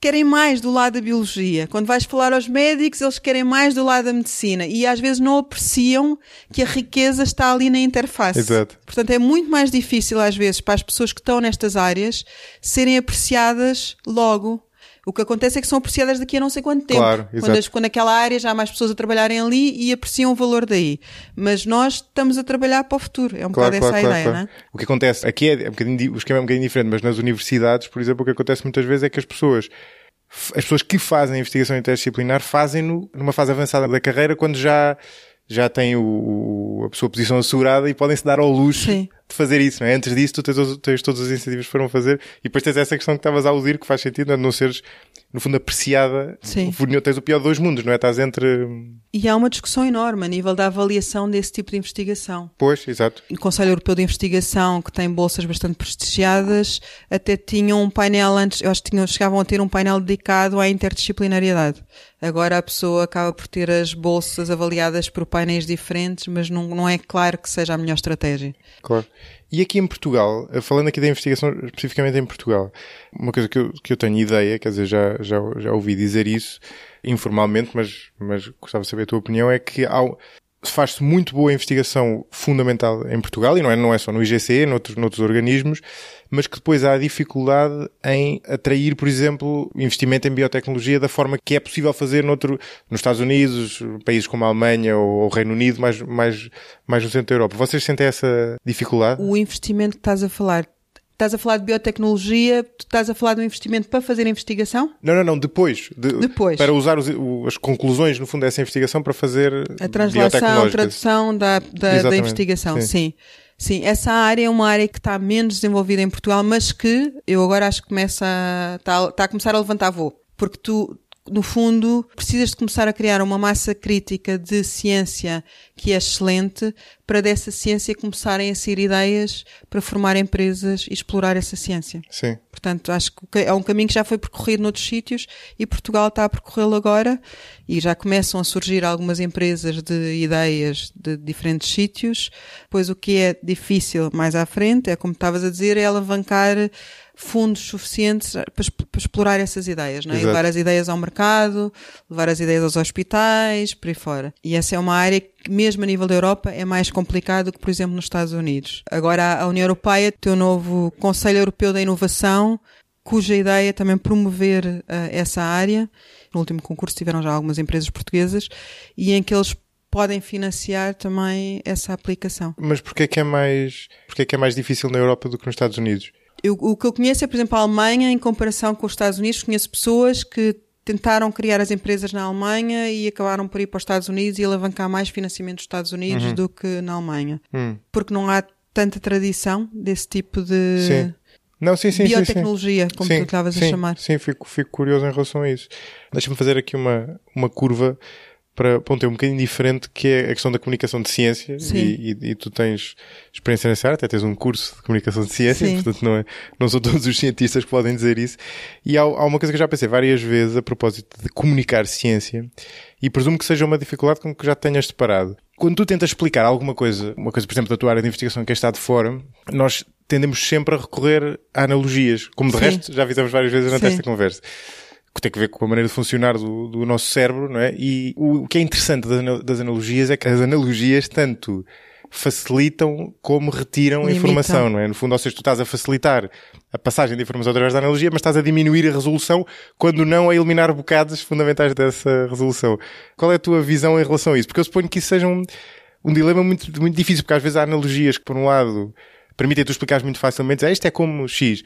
querem mais do lado da biologia. Quando vais falar aos médicos, eles querem mais do lado da medicina. E às vezes não apreciam que a riqueza está ali na interface. Exato. Portanto, é muito mais difícil às vezes para as pessoas que estão nestas áreas serem apreciadas logo o que acontece é que são apreciadas daqui a não sei quanto tempo. Claro, quando, as, quando aquela área já há mais pessoas a trabalharem ali e apreciam o valor daí. Mas nós estamos a trabalhar para o futuro. É um claro, bocado claro, essa a ideia, não é?
O que acontece aqui é, é um o esquema é um bocadinho diferente, mas nas universidades, por exemplo, o que acontece muitas vezes é que as pessoas as pessoas que fazem investigação interdisciplinar fazem-no numa fase avançada da carreira, quando já, já têm o, o a sua posição assegurada e podem se dar ao luxo Sim de fazer isso, não é? Antes disso, tu tens, tens todos os incentivos para não fazer e depois tens essa questão que estavas a aludir que faz sentido não é? seres no fundo, apreciada. Sim. Tens o pior dos mundos, não é? Estás entre.
E há uma discussão enorme a nível da avaliação desse tipo de investigação.
Pois, exato.
O Conselho Europeu de Investigação, que tem bolsas bastante prestigiadas, até tinham um painel antes, eu acho que tinham, chegavam a ter um painel dedicado à interdisciplinariedade. Agora a pessoa acaba por ter as bolsas avaliadas por painéis diferentes, mas não, não é claro que seja a melhor estratégia.
Claro. E aqui em Portugal, eh, falando aqui da investigação especificamente em Portugal, uma coisa que eu, que eu tenho ideia, quer dizer, já, já, já ouvi dizer isso informalmente, mas, mas gostava de saber a tua opinião, é que há, faz-se muito boa investigação fundamental em Portugal, e não é, não é só no IGCE, é noutros, noutros organismos, mas que depois há dificuldade em atrair, por exemplo, investimento em biotecnologia da forma que é possível fazer noutro, nos Estados Unidos, países como a Alemanha ou o Reino Unido, mais, mais, mais no centro da Europa. Vocês sentem essa dificuldade?
O investimento que estás a falar Estás a falar de biotecnologia, estás a falar de um investimento para fazer investigação?
Não, não, não, depois. De, depois. Para usar os, as conclusões, no fundo, dessa investigação para fazer. A translação, a tradução da, da, da investigação, sim. sim.
Sim, essa área é uma área que está menos desenvolvida em Portugal, mas que eu agora acho que começa a, está, a, está a começar a levantar voo. Porque tu, no fundo, precisas de começar a criar uma massa crítica de ciência que é excelente para dessa ciência começarem a sair ideias para formar empresas e explorar essa ciência. Sim. Portanto, acho que é um caminho que já foi percorrido noutros sítios e Portugal está a percorrê-lo agora e já começam a surgir algumas empresas de ideias de diferentes sítios. Pois o que é difícil mais à frente é, como estavas a dizer, é alavancar fundos suficientes para, para explorar essas ideias, não é? levar as ideias ao mercado, levar as ideias aos hospitais, por aí fora. E essa é uma área que, mesmo a nível da Europa, é mais complicada do que, por exemplo, nos Estados Unidos. Agora, a União Europeia tem o um novo Conselho Europeu da Inovação, cuja ideia é também promover uh, essa área. No último concurso tiveram já algumas empresas portuguesas e em que eles podem financiar também essa aplicação.
Mas porquê que é mais, porquê é que é mais difícil na Europa do que nos Estados Unidos?
Eu, o que eu conheço é, por exemplo, a Alemanha, em comparação com os Estados Unidos, conheço pessoas que tentaram criar as empresas na Alemanha e acabaram por ir para os Estados Unidos e alavancar mais financiamento dos Estados Unidos uhum. do que na Alemanha. Uhum. Porque não há tanta tradição desse tipo de. Sim. Não, sim, sim, biotecnologia, sim, como tu estavas a chamar.
Sim, fico, fico curioso em relação a isso. Deixa-me fazer aqui uma, uma curva para, para um tema um bocadinho diferente, que é a questão da comunicação de ciência. E, e, e, tu tens experiência nessa área, até tens um curso de comunicação de ciência, Sim. portanto não, é, não são todos os cientistas que podem dizer isso. E há, há uma coisa que eu já pensei várias vezes a propósito de comunicar ciência, e presumo que seja uma dificuldade com que já tenhas deparado. Quando tu tentas explicar alguma coisa, uma coisa, por exemplo, da tua área de investigação que é está de fora, nós tendemos sempre a recorrer a analogias, como de Sim. resto já avisamos várias vezes na esta conversa tem que ver com a maneira de funcionar do, do nosso cérebro, não é? E o, o que é interessante das, das analogias é que as analogias tanto facilitam como retiram Limitam. informação, não é? No fundo, ou seja, tu estás a facilitar a passagem de informação através da analogia, mas estás a diminuir a resolução, quando não a eliminar bocados fundamentais dessa resolução. Qual é a tua visão em relação a isso? Porque eu suponho que isso seja um, um dilema muito, muito difícil, porque às vezes há analogias que, por um lado, permitem tu explicar muito facilmente, ah, isto é como X,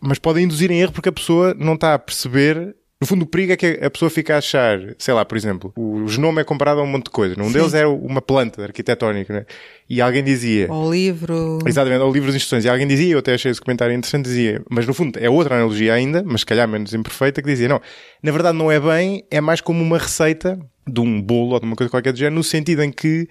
mas podem induzir em erro porque a pessoa não está a perceber no fundo, o perigo é que a pessoa fica a achar, sei lá, por exemplo, o genoma é comparado a um monte de coisas Um deles é uma planta arquitetónica, né? E alguém dizia.
Ou livro.
Exatamente, ou livro de instruções. E alguém dizia, eu até achei esse comentário interessante, dizia, mas no fundo é outra analogia ainda, mas se calhar menos imperfeita, que dizia, não, na verdade não é bem, é mais como uma receita de um bolo ou de uma coisa qualquer do género, no sentido em que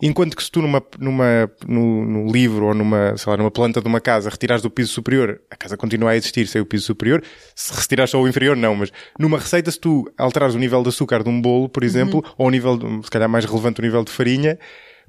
Enquanto que se tu numa, numa, no, no, livro ou numa, sei lá, numa planta de uma casa retirares do piso superior, a casa continua a existir sem o piso superior. Se retirares só o inferior, não. Mas numa receita, se tu alterares o nível de açúcar de um bolo, por exemplo, uhum. ou o nível, de, se calhar mais relevante, o nível de farinha,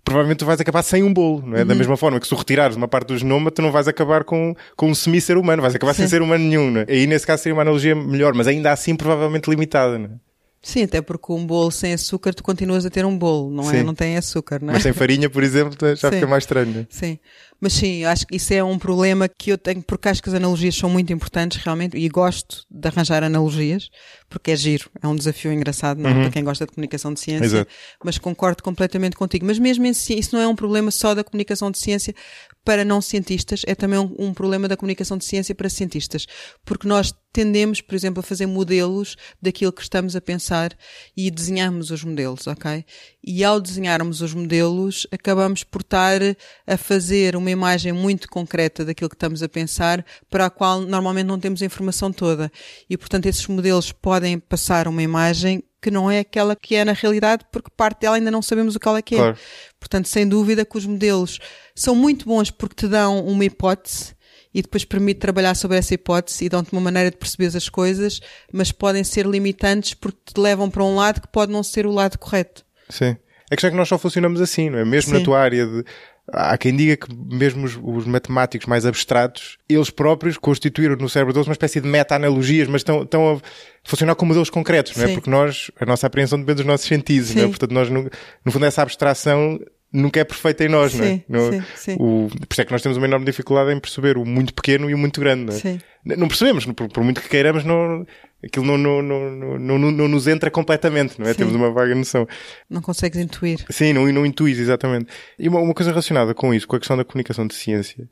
provavelmente tu vais acabar sem um bolo, não é? Uhum. Da mesma forma que se tu retirares uma parte do genoma, tu não vais acabar com, com um semi-ser humano, vais acabar Sim. sem ser humano nenhum, não é? Aí nesse caso seria uma analogia melhor, mas ainda assim provavelmente limitada, não é?
Sim, até porque um bolo sem açúcar tu continuas a ter um bolo, não é? Sim. é? Não tem açúcar, não é? Mas sem farinha, por exemplo, já Sim. fica mais estranho. É? Sim. Mas sim, acho que isso é um problema que eu tenho, porque acho que as analogias são muito importantes realmente e gosto de arranjar analogias, porque é giro, é um desafio engraçado não, é? uhum. para quem gosta de comunicação de ciência, Exato. mas concordo completamente contigo. Mas mesmo em si, isso não é um problema só da comunicação de ciência para não cientistas, é também um, um problema da comunicação de ciência para cientistas, porque nós tendemos, por exemplo, a fazer modelos daquilo que estamos a pensar e desenhamos os modelos, ok? e ao desenharmos os modelos, acabamos por estar a fazer uma imagem muito concreta daquilo que estamos a pensar, para a qual normalmente não temos a informação toda. E, portanto, esses modelos podem passar uma imagem que não é aquela que é na realidade, porque parte dela ainda não sabemos o que ela é. Claro. Portanto, sem dúvida que os modelos são muito bons porque te dão uma hipótese e depois permite trabalhar sobre essa hipótese e dão-te uma maneira de perceber as coisas, mas podem ser limitantes porque te levam para um lado que pode não ser o lado correto.
Sim. A questão é que nós só funcionamos assim, não é? Mesmo Sim. na tua área de. Há quem diga que mesmo os, os matemáticos mais abstratos, eles próprios constituíram no cérebro deles uma espécie de meta-analogias, mas estão, estão a funcionar como modelos concretos, não é? Sim. Porque nós, a nossa apreensão depende dos nossos sentidos, Sim. não é? Portanto, nós, no, no fundo, essa abstração nunca é perfeita em nós, não é? Sim, sim. O, por isso é que nós temos uma enorme dificuldade em perceber o muito pequeno e o muito grande. Não, é? não percebemos, por, por, muito que queiramos, não, aquilo não, não, não, não, não, não, nos entra completamente, não é? Sim. Temos uma vaga noção. Não consegues intuir. Sim, não, não intuís, exatamente. E uma, uma coisa relacionada com isso, com a questão da comunicação de ciência,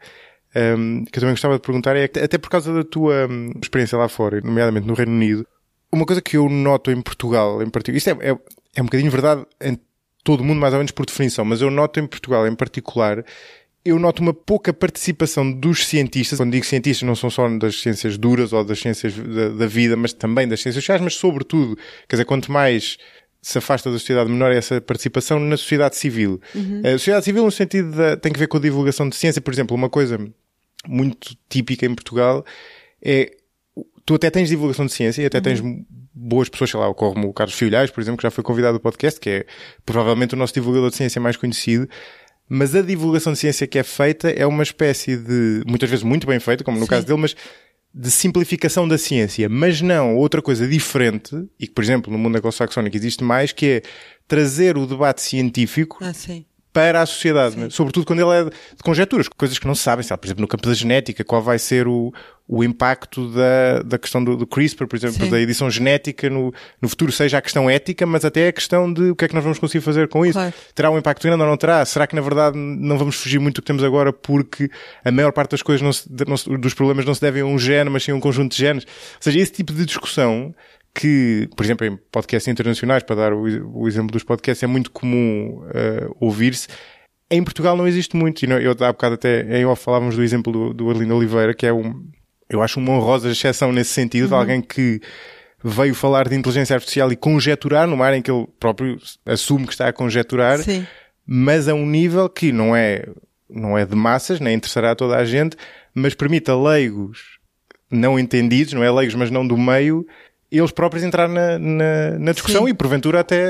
um, que eu também gostava de perguntar é, até por causa da tua hum, experiência lá fora, nomeadamente no Reino Unido, uma coisa que eu noto em Portugal, em particular, isto é, é, é um bocadinho verdade em todo o mundo, mais ou menos por definição, mas eu noto em Portugal em particular eu noto uma pouca participação dos cientistas. Quando digo cientistas, não são só das ciências duras ou das ciências da, da vida, mas também das ciências sociais, mas sobretudo, quer dizer, quanto mais se afasta da sociedade menor é essa participação na sociedade civil. Uhum. A sociedade civil, no sentido, de, tem que ver com a divulgação de ciência. Por exemplo, uma coisa muito típica em Portugal é tu até tens divulgação de ciência e até uhum. tens boas pessoas, sei lá, como o Carlos Filhais, por exemplo, que já foi convidado ao podcast, que é provavelmente o nosso divulgador de ciência mais conhecido, mas a divulgação de ciência que é feita é uma espécie de, muitas vezes muito bem feita, como no Sim. caso dele, mas de simplificação da ciência, mas não outra coisa diferente, e que, por exemplo, no mundo anglo-saxónico existe mais, que é trazer o debate científico ah, sim para a sociedade, né? sobretudo quando ele é de conjecturas, coisas que não se sabem, sabe? por exemplo, no campo da genética, qual vai ser o, o impacto da, da questão do, do CRISPR, por exemplo, Sim. da edição genética no, no futuro, seja a questão ética, mas até a questão de o que é que nós vamos conseguir fazer com isso. Claro. Terá um impacto grande ou não terá? Será que na verdade não vamos fugir muito do que temos agora porque a maior parte das coisas, não se, não se, dos problemas não se devem a um gene, mas sim a um conjunto de genes? Ou seja, esse tipo de discussão que, por exemplo, em podcasts internacionais, para dar o, o exemplo dos podcasts, é muito comum uh, ouvir-se. Em Portugal não existe muito, e não, eu há bocado até em off falávamos do exemplo do, do Arlindo Oliveira, que é um, eu acho uma honrosa exceção nesse sentido, uhum. de alguém que veio falar de inteligência artificial e conjeturar numa área em que ele próprio assume que está a conjeturar, Sim. mas a um nível que não é, não é de massas, nem interessará a toda a gente, mas permite a leigos não entendidos, não é leigos, mas não do meio, eles próprios entrar na, na, na discussão Sim. e porventura até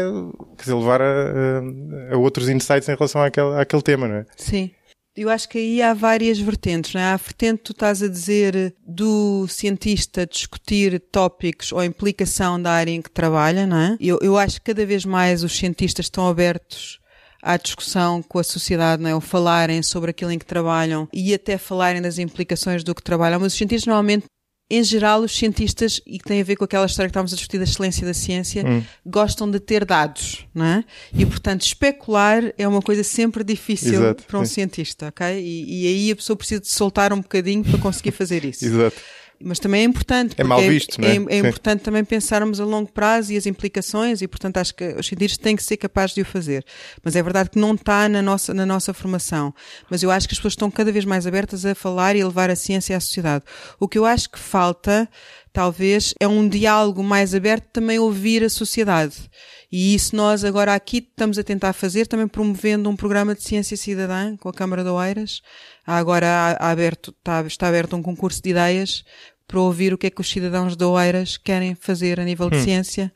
dizer, levar a, a, a, outros insights em relação àquele, àquele tema, não é?
Sim. Eu acho que aí há várias vertentes, não é? Há a vertente, tu estás a dizer, do cientista discutir tópicos ou implicação da área em que trabalha, não é? Eu, eu acho que cada vez mais os cientistas estão abertos à discussão com a sociedade, não é? Ou falarem sobre aquilo em que trabalham e até falarem das implicações do que trabalham. Mas os cientistas normalmente em geral, os cientistas, e que tem a ver com aquela história que estávamos a discutir da excelência da ciência, hum. gostam de ter dados, não é? E, portanto, especular é uma coisa sempre difícil Exato, para um sim. cientista, ok? E, e, aí a pessoa precisa de soltar um bocadinho para conseguir fazer isso. <laughs> Exato. Mas também é importante. É mal é visto, é, não é? É, é importante também pensarmos a longo prazo e as implicações, e portanto acho que os cientistas têm que ser capazes de o fazer. Mas é verdade que não está na nossa, na nossa formação. Mas eu acho que as pessoas estão cada vez mais abertas a falar e a levar a ciência à sociedade. O que eu acho que falta, talvez, é um diálogo mais aberto, também ouvir a sociedade. E isso nós agora aqui estamos a tentar fazer, também promovendo um programa de ciência cidadã com a Câmara de Oeiras, Agora há aberto, está, está aberto um concurso de ideias para ouvir o que é que os cidadãos de Oeiras querem fazer a nível de hum. ciência,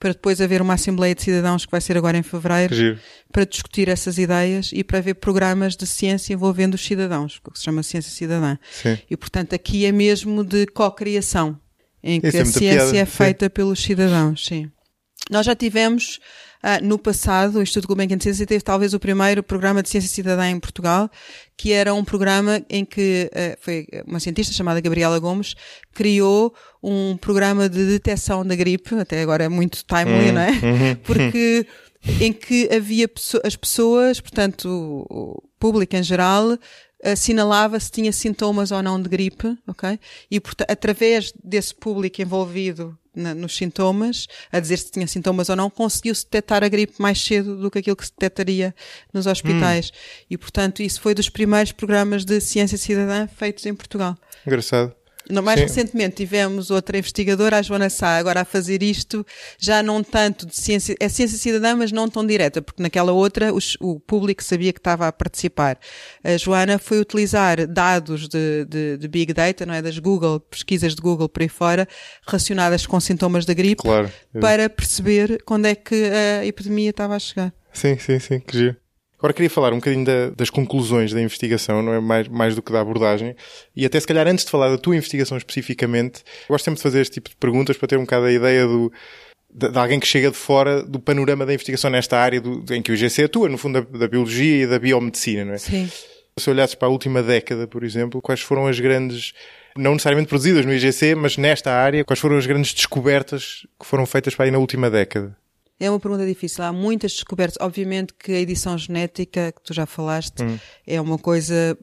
para depois haver uma Assembleia de Cidadãos que vai ser agora em fevereiro, para discutir essas ideias e para haver programas de ciência envolvendo os cidadãos, é o que se chama Ciência Cidadã. Sim. E portanto aqui é mesmo de co-criação, em que Isso é a é ciência piada. é feita sim. pelos cidadãos, sim. Nós já tivemos Uh, no passado, o Instituto Gulbenkian de Ciência teve talvez o primeiro programa de ciência cidadã em Portugal, que era um programa em que uh, foi uma cientista chamada Gabriela Gomes criou um programa de detecção da gripe, até agora é muito timely, hum, não é? Uhum. <laughs> Porque em que havia as pessoas, portanto, o público em geral, assinalava se tinha sintomas ou não de gripe, ok? E através desse público envolvido na, nos sintomas, a dizer se tinha sintomas ou não, conseguiu-se detectar a gripe mais cedo do que aquilo que se detectaria nos hospitais. Hum. E portanto, isso foi dos primeiros programas de ciência cidadã feitos em Portugal. Engraçado mais Sim. recentemente tivemos outra investigadora, a Joana Sá, agora a fazer isto, já não tanto de ciência, é ciência cidadã, mas não tão direta, porque naquela outra os, o público sabia que estava a participar. A Joana foi utilizar dados de, de, de, Big Data, não é? Das Google, pesquisas de Google por aí fora, relacionadas com sintomas da gripe,
claro. É. para
perceber quando é que a epidemia estava a chegar.
Sim, sim, sim, que giro. Agora queria falar um bocadinho da, das conclusões da investigação, não é? Mais, mais do que da abordagem. E até se calhar antes de falar da tua investigação especificamente, gosto sempre de fazer este tipo de perguntas para ter um bocado a ideia do, de, de alguém que chega de fora do panorama da investigação nesta área do, em que o IGC atua, no fundo, da, da biologia e da biomedicina, não é? Sim. Se olhasses para a última década, por exemplo, quais foram as grandes não necessariamente produzidas no IGC, mas nesta área, quais foram as grandes descobertas que foram feitas para aí na última década?
É uma pergunta difícil. Há muitas descobertas. Obviamente que a edição genética, que tu já falaste, hum. é uma coisa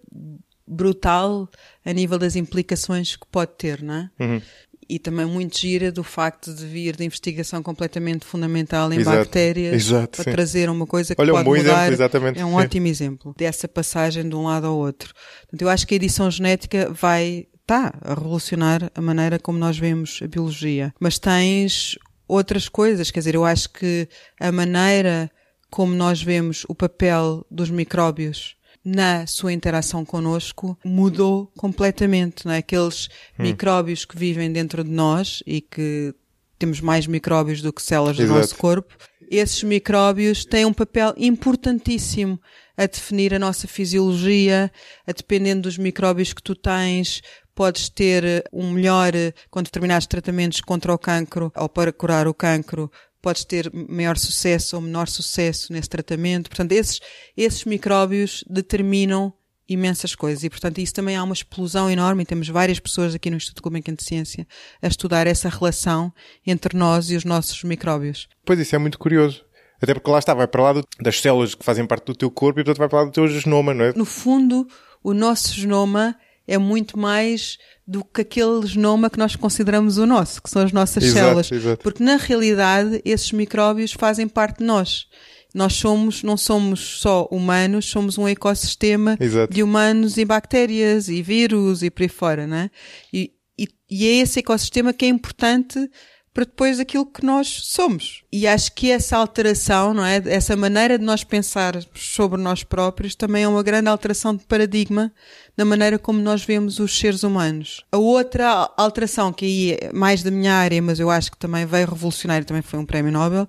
brutal a nível das implicações que pode ter, não é? Uhum. E também muito gira do facto de vir de investigação completamente fundamental em exato, bactérias exato, para sim. trazer uma coisa que Olha, pode um mudar. Exemplo, é um sim. ótimo exemplo dessa passagem de um lado ao outro. Portanto, eu acho que a edição genética vai está a revolucionar a maneira como nós vemos a biologia. Mas tens outras coisas. Quer dizer, eu acho que a maneira como nós vemos o papel dos micróbios na sua interação conosco mudou completamente, não é? Aqueles hum. micróbios que vivem dentro de nós e que temos mais micróbios do que células Exato. do nosso corpo. Esses micróbios têm um papel importantíssimo a definir a nossa fisiologia, a dependendo dos micróbios que tu tens, podes ter eh, um melhor eh, com determinados tratamentos contra o cancro ou para curar o cancro, podes ter maior sucesso ou menor sucesso nesse tratamento. Portanto, esses, esses micróbios determinam imensas coisas e, portanto, isso também há é uma explosão enorme e temos várias pessoas aqui no Instituto Gulbenkian de Ciência a estudar essa relação entre nós e os nossos micróbios.
Pois isso é muito curioso. Até porque lá está, vai para lá do, das células que fazem parte do teu corpo e, portanto, vai para lá do teu genoma, não é? No
fundo, o nosso genoma é muito mais do que aquele genoma que nós consideramos o nosso, que são as nossas exato, células. Exato. Porque na realidade esses micróbios fazem parte de nós. Nós somos, não somos só humanos, somos um ecossistema exato. de humanos e bactérias e vírus e por aí fora, né? E, e, e é esse ecossistema que é importante para depois aquilo que nós somos. E acho que essa alteração, não é? Essa maneira de nós pensar sobre nós próprios também é uma grande alteração de paradigma na maneira como nós vemos os seres humanos. A outra alteração, que aí é mais da minha área, mas eu acho que também veio revolucionar e também foi um prémio Nobel,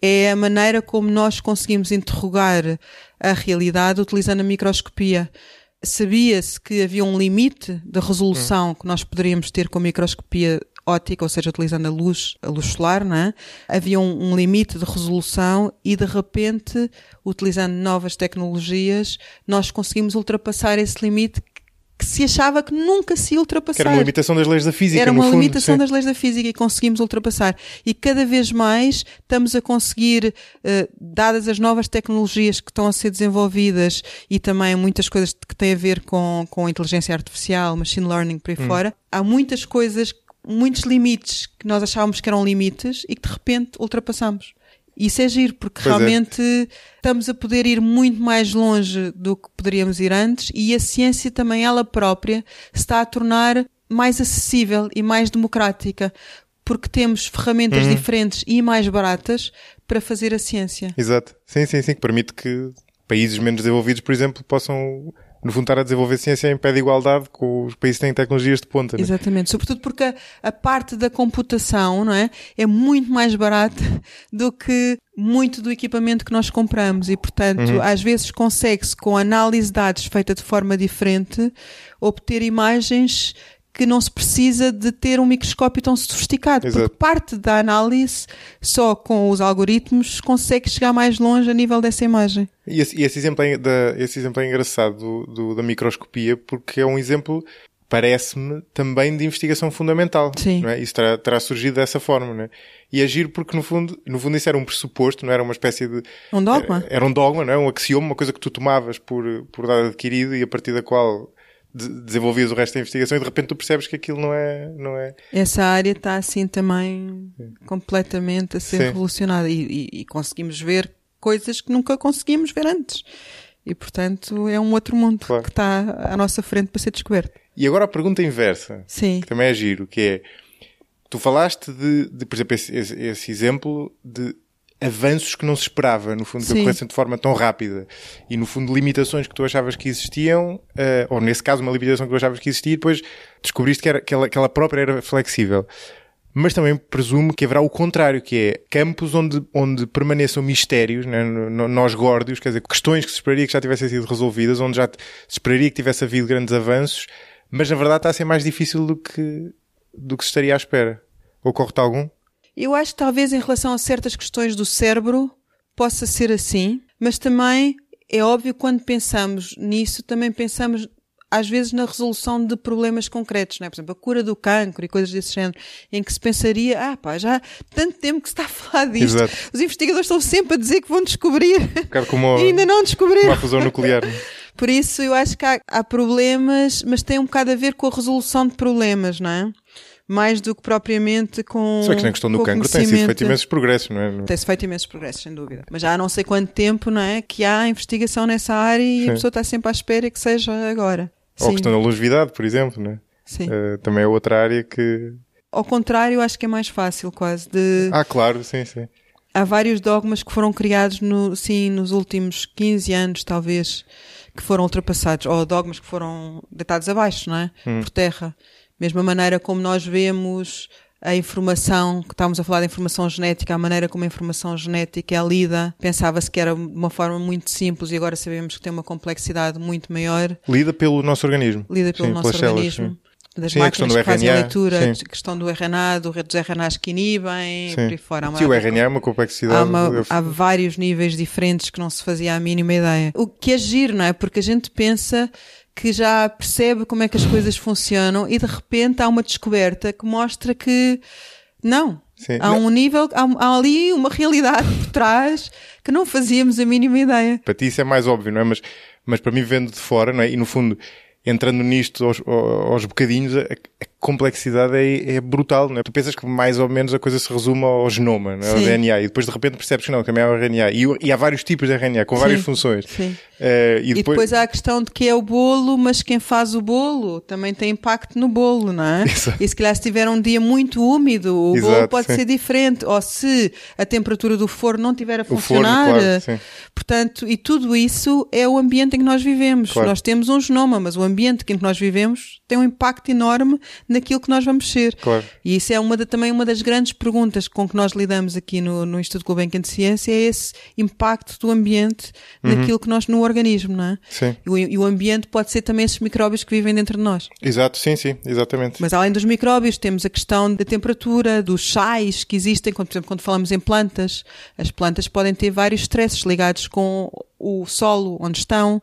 é a maneira como nós conseguimos interrogar a realidade utilizando a microscopia sabia-se que havia um limite de resolução hum. que nós poderíamos ter com a microscopia ótica, ou seja, utilizando a luz, a luz solar, né? havia um, um, limite de resolução e de repente, utilizando novas tecnologias, nós conseguimos ultrapassar esse limite que se achava que nunca se ultrapassaria. Que era uma limitação
das leis da física, Era uma limitação das
leis da física e conseguimos ultrapassar. E cada vez mais estamos a conseguir, eh, dadas as novas tecnologias que estão a ser desenvolvidas e também muitas coisas que têm a ver com, com inteligência artificial, machine learning por aí hum. fora, há muitas coisas muitos limites que nós achávamos que eram limites e que de repente ultrapassamos. Isso é giro, porque pois é. realmente é. estamos a poder ir muito mais longe do que poderíamos ir antes e a ciência também, ela própria, se está a tornar mais acessível e mais democrática, porque temos ferramentas uhum. diferentes e mais baratas para fazer a ciência.
Exato. Sim, sim, sim, que permite que países menos desenvolvidos, por exemplo, possam no fundo, estar a desenvolver ciência em pé de igualdade com os países que têm tecnologias de ponta. Né?
Exatamente, sobretudo porque a, a, parte da computação não é? é muito mais barata <laughs> do que muito do equipamento que nós compramos e, portanto, uhum. às vezes consegue-se, com análise de dados feita de forma diferente, obter imagens que não se precisa de ter um microscópio tão sofisticado, Exato. porque parte da análise só com os algoritmos consegue chegar mais longe a nível dessa imagem.
E esse, e esse exemplo, é, da, esse exemplo é engraçado do, do, da microscopia, porque é um exemplo, parece-me, também de investigação fundamental. Sim. É? Isso terá, terá, surgido dessa forma. Não é? E agir porque, no fundo, no fundo, isso era um pressuposto, não era uma espécie de.
Um dogma. Era,
era um dogma, não é? um axioma, uma coisa que tu tomavas por, por dado adquirido e a partir da qual desenvolvias o resto da investigação e de repente tu percebes que aquilo não é. Não é...
Essa área está assim também Sim. completamente a ser Sim. revolucionada e, e, e, conseguimos ver coisas que nunca conseguimos ver antes. E portanto é um outro mundo claro. que está à nossa frente para ser descoberto.
E agora a pergunta inversa, Sim. que também é giro, que é. Tu falaste de, de por exemplo, esse, esse, esse exemplo de avanços que não se esperava, no fundo, que ocorressem de forma tão rápida. E, no fundo, limitações que tu achavas que existiam, uh, ou nesse caso, uma limitação que tu achavas que existia, e depois descobriste que, era, que, ela, que ela própria era flexível. Mas também presumo que haverá o contrário, que é campos onde, onde permaneçam mistérios, né, nós górdios, quer dizer, questões que se esperaria que já tivessem sido resolvidas, onde já se esperaria que tivesse havido grandes avanços, mas na verdade está a ser mais difícil do que, do que se estaria à espera. Ocorre-te algum?
Eu acho que talvez em relação a certas questões do cérebro possa ser assim, mas também é óbvio quando pensamos nisso, também pensamos às vezes na resolução de problemas concretos, não é? Por exemplo, a cura do cancro e coisas desse género, em que se pensaria, ah pá, já há tanto tempo que se está a falar disto. Exato. Os investigadores estão sempre a dizer que vão descobrir uma, <laughs> e ainda não descobriram. Uma fusão nuclear. É? Por isso eu acho que há, há problemas, mas tem um bocado a ver com a resolução de problemas, não é? mais do que propriamente com. Só que na questão do cancro tem sido feito imensos progressos, não é? Tem-se feito imensos progressos, sem dúvida. Mas já há não sei quanto tempo, não é? Que há investigação nessa área e Sim. a pessoa está sempre à espera que seja agora. Ou a questão da
longevidade, por exemplo, não é? Sim. Uh, também é outra área que.
Ao contrário, acho que é mais fácil, quase, de. Ah,
claro, sim, sim.
Há vários dogmas que foram criados, no, sim, nos últimos 15 anos, talvez, que foram ultrapassados, ou dogmas que foram deitados abaixo, não é? Hum. Por terra. Mesma maneira como nós vemos a informação, que estávamos a falar da informação genética, a maneira como a informação genética é lida, pensava-se que era de uma forma muito simples e agora sabemos que tem uma complexidade muito maior. Lida pelo nosso organismo. Lida pelo sim, nosso organismo. Células, das sim, é máquinas que fazem a leitura, sim. questão do RNA, do, dos RNAs que inibem, sim. por aí fora. Sim, o RNA é uma complexidade. Há, uma, há, vários níveis diferentes que não se fazia a mínima ideia. O que é giro, não é? Porque a gente pensa que já percebe como é que as coisas funcionam e de repente há uma descoberta que mostra que não. Sim. Há um nível, há, há, ali uma realidade por trás que não fazíamos a mínima ideia.
Para ti isso é mais óbvio, não é? Mas, mas para mim, vendo de fora, não é? E no fundo, entrando nisto aos, aos bocadinhos, a, a complexidade é, é, brutal, não é? Tu pensas que mais ou menos a coisa se resume ao genoma, não é? ao DNA, e depois de repente percebes que não, também é o RNA. E, e há vários tipos de RNA, com várias Sim. funções. Sim. Uh, e, depois... e, depois... há
a questão de que é o bolo, mas quem faz o bolo também tem impacto no bolo, não é? <laughs> Exato. E se calhar se tiver um dia muito úmido, o Exato, bolo pode sim. ser diferente, ou se a temperatura do forno não estiver a funcionar. Forno, claro, eh, portanto, e tudo isso é o ambiente em que nós vivemos. Claro. Nós temos um genoma, mas o ambiente ambiente em que nós vivemos tem um impacto enorme naquilo que nós vamos ser. Claro. E isso é uma de, também uma das grandes perguntas com que nós lidamos aqui no, no Instituto Gulbenkian de Ciência, é esse impacto do ambiente uhum. naquilo que nós, no organismo, não é? Sim. E o, e o ambiente pode ser também esses micróbios que vivem dentro de nós.
Exato, sim, sim, exatamente.
Mas além dos micróbios, temos a questão da temperatura, dos sais que existem, quando, por exemplo, quando falamos em plantas, as plantas podem ter vários estresses ligados com o solo onde estão,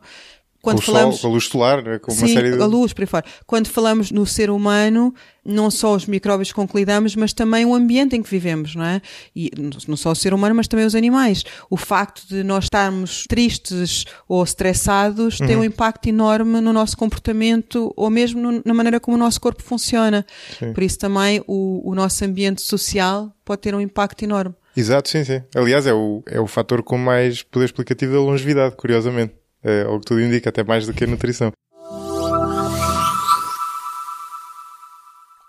quando com falamos sol, com a luz solar, né? com sim, uma série de... a luz
para fora. Quando falamos no ser humano, não só os micróbios com que lidamos, mas também o ambiente em que vivemos, não é? E não só o ser humano, mas também os animais. O facto de nós estarmos tristes ou estressados uhum. tem um impacto enorme no nosso comportamento ou mesmo no, na maneira como o nosso corpo funciona. Sim. Por isso também o, o nosso ambiente social pode ter um impacto enorme.
Exato, sim, sim. Aliás, é o, é o fator com mais poder explicativo da longevidade, curiosamente. É, é, o que tudo indica, até mais do que a nutrição.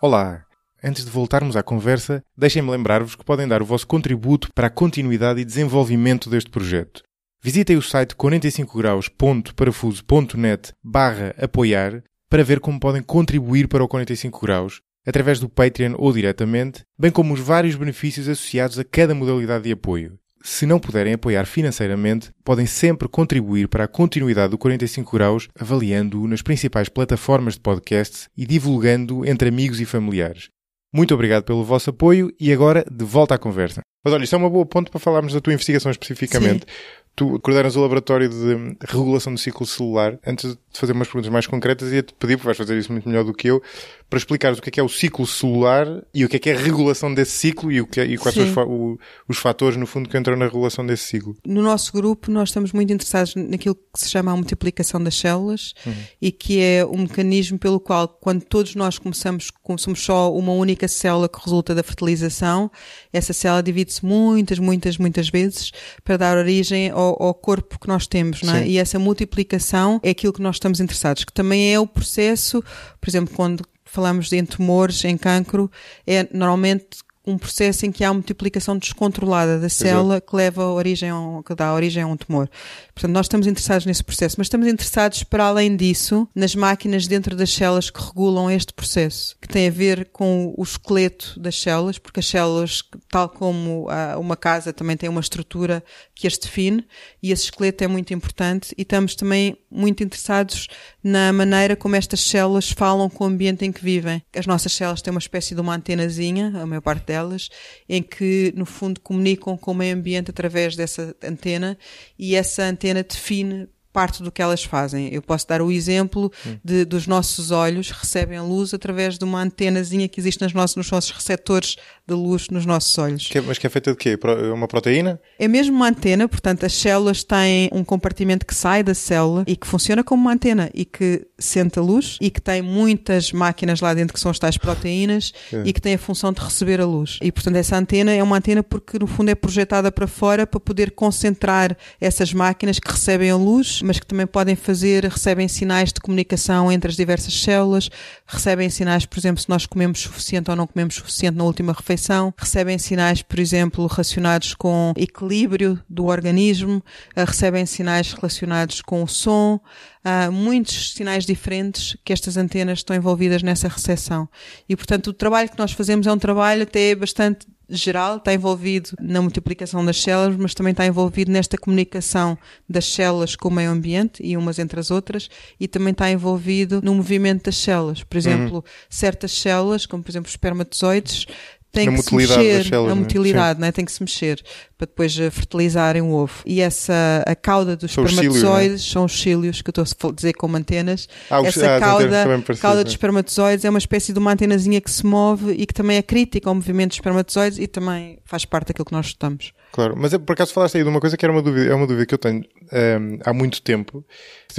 Olá! Antes de voltarmos à conversa, deixem-me lembrar-vos que podem dar o vosso contributo para a continuidade e desenvolvimento deste projeto. Visitem o site 45graus.parafuso.net barra apoiar para ver como podem contribuir para o 45 graus através do Patreon ou diretamente, bem como os vários benefícios associados a cada modalidade de apoio. Se não puderem apoiar financeiramente, podem sempre contribuir para a continuidade do 45 Graus, avaliando-o nas principais plataformas de podcasts e divulgando entre amigos e familiares. Muito obrigado pelo vosso apoio e agora de volta à conversa. Mas olha, isto é uma boa ponte para falarmos da tua investigação especificamente, Sim. Tu coordenas o laboratório de regulação do ciclo celular. Antes de fazer umas perguntas mais concretas, ia-te pedir, porque vais fazer isso muito melhor do que eu, para explicares o que é que é o ciclo celular e o que é que é a regulação desse ciclo e, o que é, e quais Sim. são os, os fatores, no fundo, que entram na regulação desse ciclo.
No nosso grupo, nós estamos muito interessados naquilo que se chama a multiplicação das células uhum. e que é um mecanismo pelo qual, quando todos nós começamos, somos só uma única célula que resulta da fertilização, essa célula divide-se muitas, muitas, muitas vezes para dar origem ao, ao corpo que nós temos, não é? E essa multiplicação é aquilo que nós estamos interessados, que também é o processo, por exemplo, quando falamos de em tumores, em cancro, é normalmente um processo em que há uma multiplicação descontrolada da célula Exato. que leva origem que dá origem a um tumor. Portanto, nós estamos interessados nesse processo, mas estamos interessados, para além disso, nas máquinas dentro das células que regulam este processo, que tem a ver com o esqueleto das células, porque as células, tal como uma casa, também tem uma estrutura que as define, e esse esqueleto é muito importante, e estamos também muito interessados na maneira como estas células falam com o ambiente em que vivem. As nossas células têm uma espécie de uma antenazinha, a maior parte delas, delas, em que, no fundo, comunicam com o meio ambiente através dessa antena e essa antena define parte do que elas fazem. Eu posso dar o exemplo de, dos nossos olhos recebem luz através de uma antenazinha que existe nos nossos receptores de luz nos nossos
olhos. Que, é- mas que é feita de quê? É uma proteína?
É mesmo uma antena, portanto, as células têm um compartimento que sai da célula e que funciona como uma antena e que sente a luz e que tem muitas máquinas lá dentro que são as tais proteínas é. e que tem a função de receber a luz. E, portanto, essa antena é uma antena porque, no fundo, é projetada para fora para poder concentrar essas máquinas que recebem a luz, mas que também podem fazer, recebem sinais de comunicação entre as diversas células, recebem sinais, por exemplo, se nós comemos suficiente ou não comemos suficiente na última refeição refeição recebem sinais, por exemplo, relacionados com equilíbrio do organismo, eh, recebem sinais relacionados com o som, há muitos sinais diferentes que estas antenas estão envolvidas nessa recepção. E, portanto, o trabalho que nós fazemos é um trabalho até bastante geral, está envolvido na multiplicação das células, mas também está envolvido nesta comunicação das células com o meio ambiente e umas entre as outras, e também está envolvido no movimento das células. Por uhum. exemplo, uhum. certas células, como por exemplo os espermatozoides, tem que se mexer, células, a é? motilidade, né? tem que se mexer para depois eh, fertilizarem o ovo. E essa, a cauda dos são espermatozoides, os cílios, é? são os cílios, que eu estou a dizer como antenas, ah, essa ah, cauda, parecido, cauda é? dos espermatozoides é uma espécie de uma antenazinha que se move e que também é crítica ao movimento dos espermatozoides e também faz parte daquilo que nós estudamos.
Claro, mas é, por acaso falaste aí de uma coisa que era uma dúvida, é uma dúvida que eu tenho um, ehm, há muito tempo.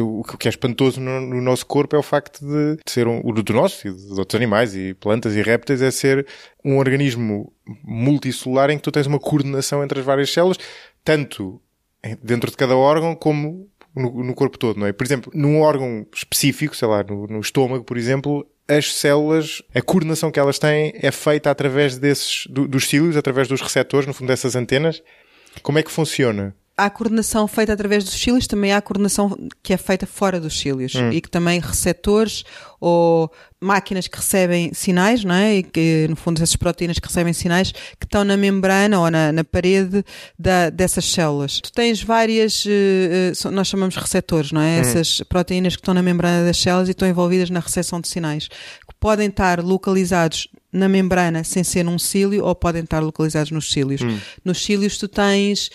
O que é espantoso no, no nosso corpo é o facto de, ser um, do nosso e dos outros animais e plantas e répteis, é ser um organismo multicelular em que tu tens uma coordenação entre as várias células, tanto dentro de cada órgão como no, no, corpo todo, não é? Por exemplo, num órgão específico, sei lá, no, no estômago, por exemplo, as células, a coordenação que elas têm é feita através desses, do, dos cílios, através dos receptores, no fundo dessas antenas. Como é que funciona?
há coordenação feita através dos cílios, também há coordenação que é feita fora dos cílios hum. e que também receptores ou máquinas que recebem sinais, não é? E que, no fundo, essas proteínas que recebem sinais que estão na membrana ou na, na parede da, dessas células. Tu tens várias, eh, eh, nós chamamos receptores, não é? Hum. Essas proteínas que estão na membrana das células e estão envolvidas na recepção de sinais, que podem estar localizados na membrana sem ser num cílio ou podem estar localizados nos cílios. Hum. Nos cílios tu tens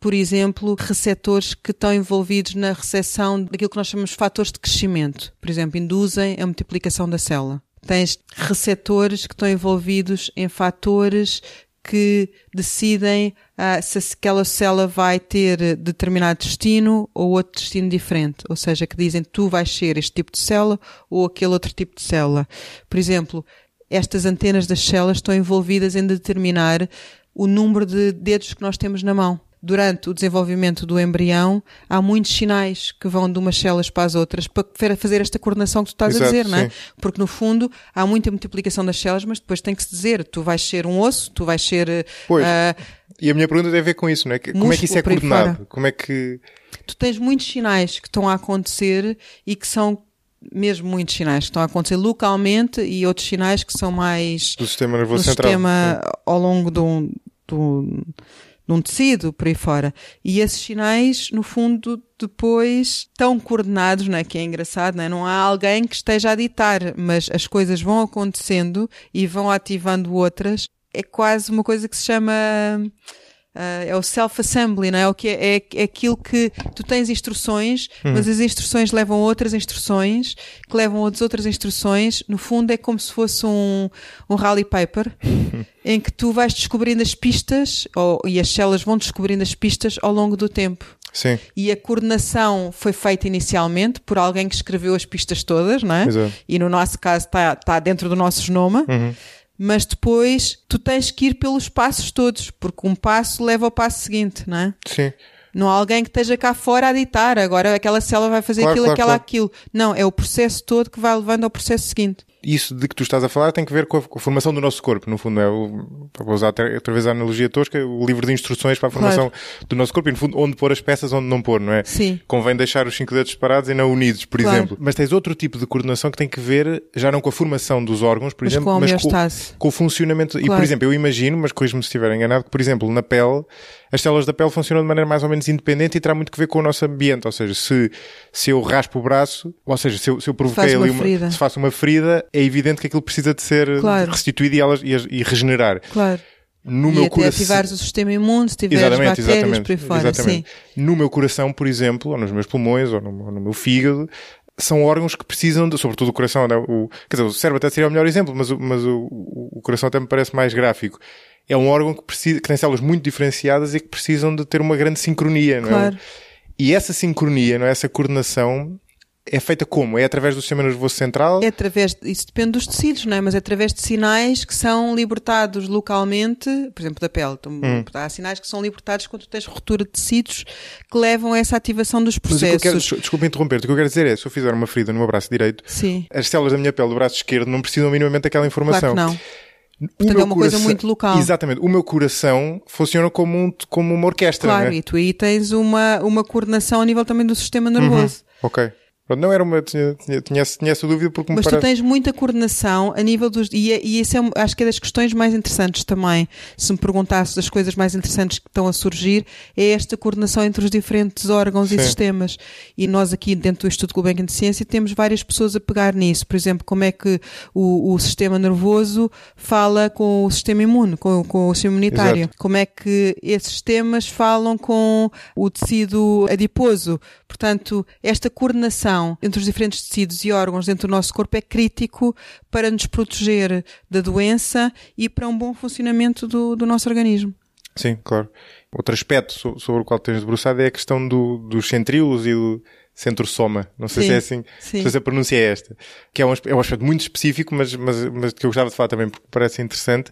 por exemplo, receptores que estão envolvidos na recepção daquilo que nós chamamos de fatores de crescimento. Por exemplo, induzem a multiplicação da célula. Tens receptores que estão envolvidos em fatores que decidem ah, se aquela célula vai ter determinado destino ou outro destino diferente. Ou seja, que dizem tu vais ser este tipo de célula ou aquele outro tipo de célula. Por exemplo, estas antenas das células estão envolvidas em determinar o número de dedos que nós temos na mão durante o desenvolvimento do embrião, há muitos sinais que vão de umas células para as outras para fazer esta coordenação que tu estás Exato, a dizer, não é? Porque no fundo há muita multiplicação das células, mas depois tem que se dizer, tu vais ser um osso, tu vais ser. Eh, pois. Uh,
e a minha pergunta tem a ver com isso, não é? Como é que isso é coordenado? Como é que.
Tu tens muitos sinais que estão a acontecer e que são mesmo muitos sinais que estão a acontecer localmente e outros sinais que são mais do sistema nervoso central sistema ao longo de um, do, num tecido, por aí fora. E esses sinais, no fundo, depois estão coordenados, não é? Que é engraçado, não, é? não há alguém que esteja a ditar, mas as coisas vão acontecendo e vão ativando outras. É quase uma coisa que se chama Uh, é o self-assembly, não é? O que é, é, é, aquilo que tu tens instruções, hum. mas as instruções levam outras instruções, que levam outras outras instruções. No fundo, é como se fosse um, um rally paper, <laughs> em que tu vais descobrindo as pistas, ou, e as células vão descobrindo as pistas ao longo do tempo. Sim. E a coordenação foi feita inicialmente por alguém que escreveu as pistas todas, não é? Exato. É. E no nosso caso está tá dentro do nosso genoma. Uhum mas depois tu tens que ir pelos passos todos, porque um passo leva ao passo seguinte, não é? Sim. Não há alguém que esteja cá fora a ditar, agora aquela célula vai fazer claro, aquilo, claro, aquela, claro. aquilo. Não, é o processo todo que vai levando ao processo seguinte
isso de que tu estás a falar tem que ver com a, com a formação do nosso corpo, no fundo. É o, usar outra vez a analogia tosca, o livro de instruções para a formação claro. do nosso corpo e, no fundo, onde pôr as peças, onde não pôr, não é? Sim. Convém deixar os cinco dedos separados e não unidos, por claro. exemplo. Mas tens outro tipo de coordenação que tem que ver já não com a formação dos órgãos, por mas exemplo, com mas com, com, o funcionamento. Claro. E, por exemplo, eu imagino, mas corrijo-me se estiver enganado, que, por exemplo, na pele as células da pele funcionam de maneira mais ou menos independente e terá muito que ver com o nosso ambiente. Ou seja, se, se eu raspo o braço, ou seja, se eu, se eu provoquei ali uma, se faço uma ferida, é evidente que aquilo precisa de ser claro. restituído e, elas, e, e regenerar. Claro no e meu coração. ativares o
sistema imune, se tiveres exatamente, bactérias exatamente, por aí fora. Exatamente.
Sim. No meu coração, por exemplo, ou nos meus pulmões, ou no, ou no meu fígado, são órgãos que precisam, de, sobretudo o coração, né, o, quer dizer, o cérebro até seria o melhor exemplo, mas, o, mas o, o coração até me parece mais gráfico é um órgão que, precisa, que tem células muito diferenciadas e que precisam de ter uma grande sincronia, não é? Claro. E essa sincronia, não é? Essa coordenação é feita como? É através do sistema nervoso central? É através, isso depende dos
tecidos, não é? Mas é através de sinais que são libertados localmente, por exemplo, da pele. Então, hum. Há sinais que são libertados quando tens ruptura de tecidos que levam a essa ativação dos processos. Mas
que desculpa interromper, o que eu quero dizer é, se eu fizer uma ferida no meu braço direito, Sim. as células da minha pele do braço esquerdo não precisam minimamente daquela informação. Claro que não. Portanto, é uma coisa muito local. Exatamente. O meu coração funciona como, um, como uma orquestra. Claro, né? e
tu aí tens uma, uma coordenação a nível também do sistema uhum. nervoso.
Uhum. Ok. Pronto, não era uma. Tinha, tinha, tinha essa dúvida porque Mas me Mas parece... tu tens
muita coordenação a nível dos. E, é, e isso é, acho que é das questões mais interessantes também. Se me perguntasse das coisas mais interessantes que estão a surgir, é esta coordenação entre os diferentes órgãos Sim. e sistemas. E nós aqui dentro do Instituto Gulbenkian de Ciência temos várias pessoas a pegar nisso. Por exemplo, como é que o, o sistema nervoso fala com o sistema imune, com, com o sistema imunitário. Exato. Como é que esses sistemas falam com o tecido adiposo Portanto, esta coordenação entre os diferentes tecidos e órgãos dentro do nosso corpo é crítico para nos proteger da doença e para um bom funcionamento do, do nosso organismo.
Sim, claro. Outro aspecto sobre o qual tens debruçado é a questão do, dos centríolos e do, Centro-Soma, não sei sim, se é assim, sim. se a pronúncia é esta, que é um, é um aspecto muito específico, mas, mas, mas que eu gostava de falar também porque parece interessante.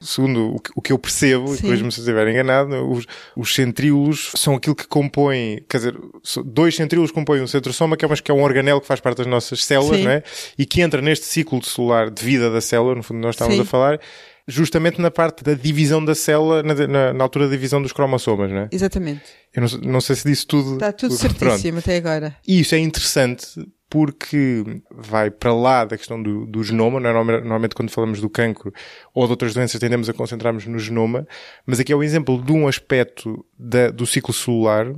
Segundo o que, o que eu percebo, e depois me se estiver enganado, os, os centríolos são aquilo que compõem, quer dizer, dois centríolos compõem um centro-soma, que é, mas que é um organelo que faz parte das nossas células, não é? E que entra neste ciclo celular de vida da célula, no fundo nós estávamos a falar, justamente na parte da divisão da célula, na, na, na altura da divisão dos cromossomas, não é? Exatamente. Eu não, não sei se disse tudo. Está tudo, <laughs> tudo certíssimo pronto. até agora. E isso é interessante porque vai para lá da questão do, do genoma, não é? normalmente quando falamos do cancro ou de outras doenças tendemos a concentrarmos no genoma, mas aqui é um exemplo de um aspecto da, do ciclo celular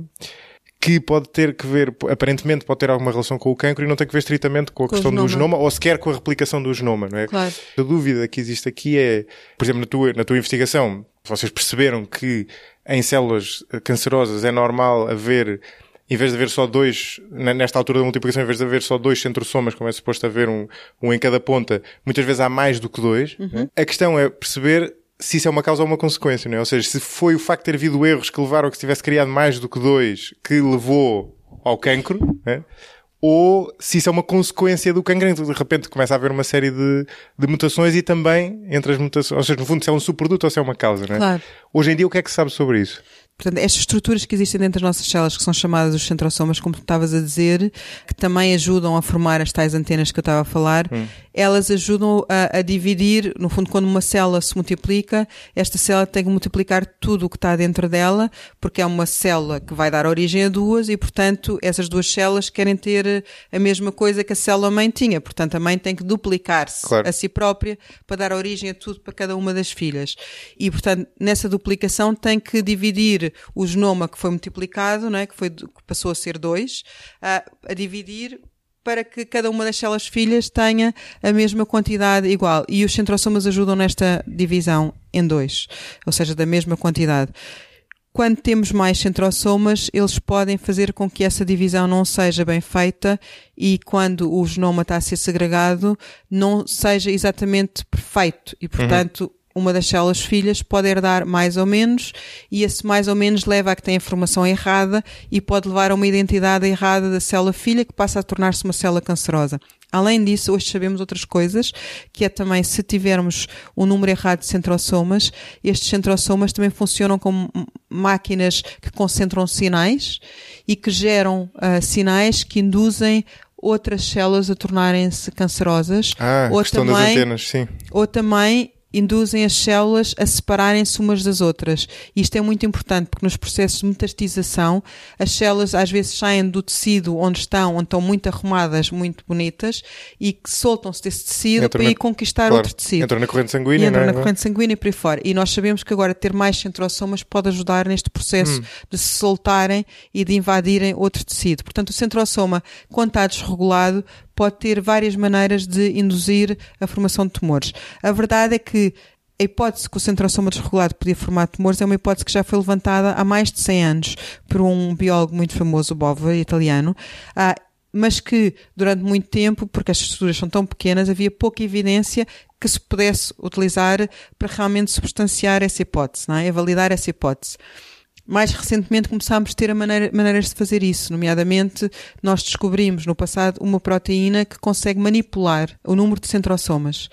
que pode ter que ver, aparentemente pode ter alguma relação com o cancro e não tem que ver estritamente com a com questão genoma. do genoma ou sequer com a replicação do genoma, não é? Claro. A dúvida que existe aqui é, por exemplo, na tua, na tua investigação, vocês perceberam que em células eh, cancerosas é normal haver em vez de haver só dois, nesta altura da multiplicação, em vez de haver só dois centrosomas, como é suposto haver um, um em cada ponta, muitas vezes há mais do que dois. Uhum. É? A questão é perceber se isso é uma causa ou uma consequência, não é? Ou seja, se foi o facto de ter havido erros que levaram a que se tivesse criado mais do que dois que levou ao cancro, né? ou se isso é uma consequência do cancro, de repente começa a haver uma série de, de mutações e também entre as mutações, ou seja, no fundo se é um subproduto ou se é uma causa, não é? Claro. Hoje em dia o que é que se sabe sobre isso?
Portanto, estas estruturas que existem dentro das nossas células, que são chamadas os centrosomas, como tu estavas a dizer, que também ajudam a formar as tais antenas que eu estava a falar, hum elas ajudam a, a, dividir, no fundo, quando uma célula se multiplica, esta célula tem que multiplicar tudo o que está dentro dela, porque é uma célula que vai dar origem a duas e, portanto, essas duas células querem ter a mesma coisa que a célula mãe tinha. Portanto, a mãe tem que duplicar-se claro. a si própria para dar origem a tudo para cada uma das filhas. E, portanto, nessa duplicação tem que dividir o genoma que foi multiplicado, não é? que, foi, que passou a ser dois, a, a dividir para que cada uma das células filhas tenha a mesma quantidade igual. E os centrosomas ajudam nesta divisão em dois, ou seja, da mesma quantidade. Quando temos mais centrosomas, eles podem fazer com que essa divisão não seja bem feita e quando o genoma está a ser segregado, não seja exatamente perfeito e, uhum. portanto, uhum uma das células filhas pode herdar mais ou menos, e esse mais ou menos leva a que tem a informação errada e pode levar a uma identidade errada da célula filha que passa a tornar-se uma célula cancerosa. Além disso, hoje sabemos outras coisas, que é também se tivermos um número errado de centrosomas, estes centrosomas também funcionam como máquinas que concentram sinais e que geram uh, sinais que induzem outras células a tornarem-se cancerosas. Ah, ou também, das antenas, sim. Ou também induzem as células a separarem-se umas das outras. Isto é muito importante porque nos processos de metastização as células às vezes saem do tecido onde estão, onde estão muito arrumadas, muito bonitas e soltam-se desse tecido entra para na, ir conquistar claro, outro tecido. Entra na corrente sanguínea, e entra não é? na corrente sanguínea e por aí fora. E nós sabemos que agora ter mais centrosomas pode ajudar neste processo hum. de se soltarem e de invadirem outro tecido. Portanto, o centrosoma, quando está desregulado, pode ter várias maneiras de induzir a formação de tumores. A verdade é que a hipótese que o centrosoma desregulado podia formar tumores é uma hipótese que já foi levantada há mais de 100 anos por um biólogo muito famoso, Bova, italiano, ah, mas que durante muito tempo, porque as estruturas são tão pequenas, havia pouca evidência que se pudesse utilizar para realmente substanciar essa hipótese, não é? E validar essa hipótese mais recentemente começámos a ter a maneira, maneiras de fazer isso, nomeadamente nós descobrimos no passado uma proteína que consegue manipular o número de centrosomas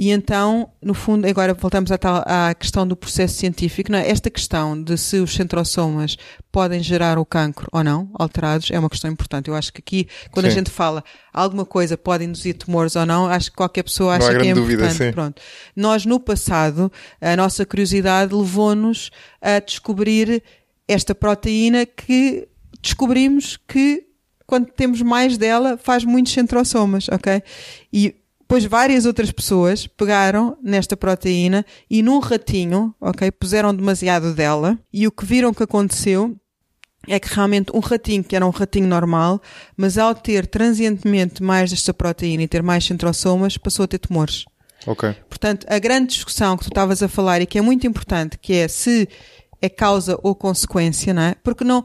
e então, no fundo, agora voltamos à, tal, à questão do processo científico. Não, é? esta questão de se os centrosomas podem gerar o cancro ou não, alterados, é uma questão importante. Eu acho que aqui, quando sim. a gente fala alguma coisa pode induzir tumores ou não, acho que qualquer pessoa acha que é dúvida, importante. Sim. Pronto. Nós, no passado, a nossa curiosidade levou-nos a descobrir esta proteína que descobrimos que quando temos mais dela, faz muitos centrosomas, ok? E depois várias outras pessoas pegaram nesta proteína e num ratinho, ok, puseram demasiado dela e o que viram que aconteceu é que realmente um ratinho, que era um ratinho normal, mas ao ter transientemente mais desta proteína e ter mais centrosomas, passou a ter tumores. Ok. Portanto, a grande discussão que tu estavas a falar e que é muito importante, que é se é causa ou consequência, não é? Porque não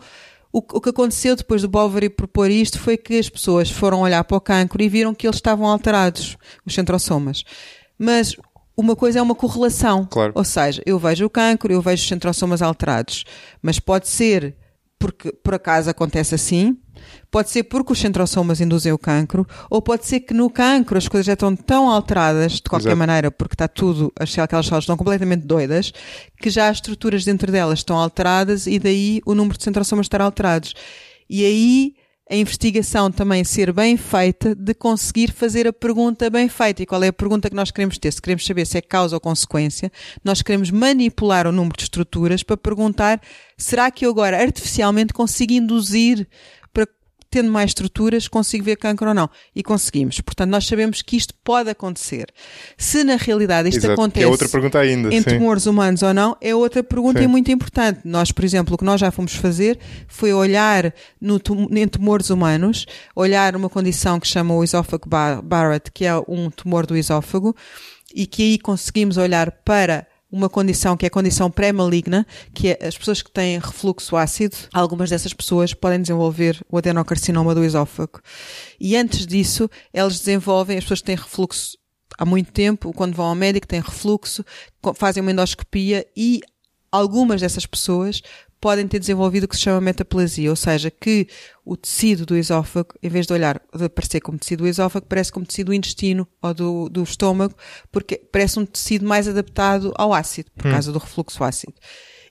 o, o que aconteceu depois do Bovary propor isto foi que as pessoas foram olhar para o cancro e viram que eles estavam alterados, os centrosomas. Mas uma coisa é uma correlação. Claro. Ou seja, eu vejo o cancro, eu vejo os centrosomas alterados. Mas pode ser porque por acaso acontece assim, pode ser porque os centrosomas induzem o cancro, ou pode ser que no cancro as coisas já estão tão alteradas, de qualquer Exato. maneira, porque está tudo, aquelas células estão completamente doidas, que já as estruturas dentro delas estão alteradas e daí o número de centrosomas estará alterados. E aí a investigação também ser bem feita, de conseguir fazer a pergunta bem feita. E qual é a pergunta que nós queremos ter? Se queremos saber se é causa ou consequência, nós queremos manipular o número de estruturas para perguntar: será que eu agora artificialmente consigo induzir tendo mais estruturas, consigo ver cancro ou não. E conseguimos. Portanto, nós sabemos que isto pode acontecer. Se na realidade isto Exato, acontece é outra pergunta ainda, em sim. tumores humanos ou não, é outra pergunta sim. e muito importante. Nós, por exemplo, o que nós já fomos fazer foi olhar no tum em tumores humanos, olhar uma condição que chama o esófago Barrett, que é um tumor do esófago, e que aí conseguimos olhar para uma condição que é a condição pré-maligna, que é as pessoas que têm refluxo ácido, algumas dessas pessoas podem desenvolver o adenocarcinoma do esófago. E antes disso, elas desenvolvem, as pessoas que têm refluxo há muito tempo, quando vão ao médico, têm refluxo, fazem uma endoscopia e algumas dessas pessoas podem ter desenvolvido o que se chama metaplasia, ou seja, que o tecido do esófago, em vez de olhar, de aparecer como tecido do esófago, parece como tecido do intestino ou do, do estômago, porque parece um tecido mais adaptado ao ácido, por hum. causa do refluxo ácido.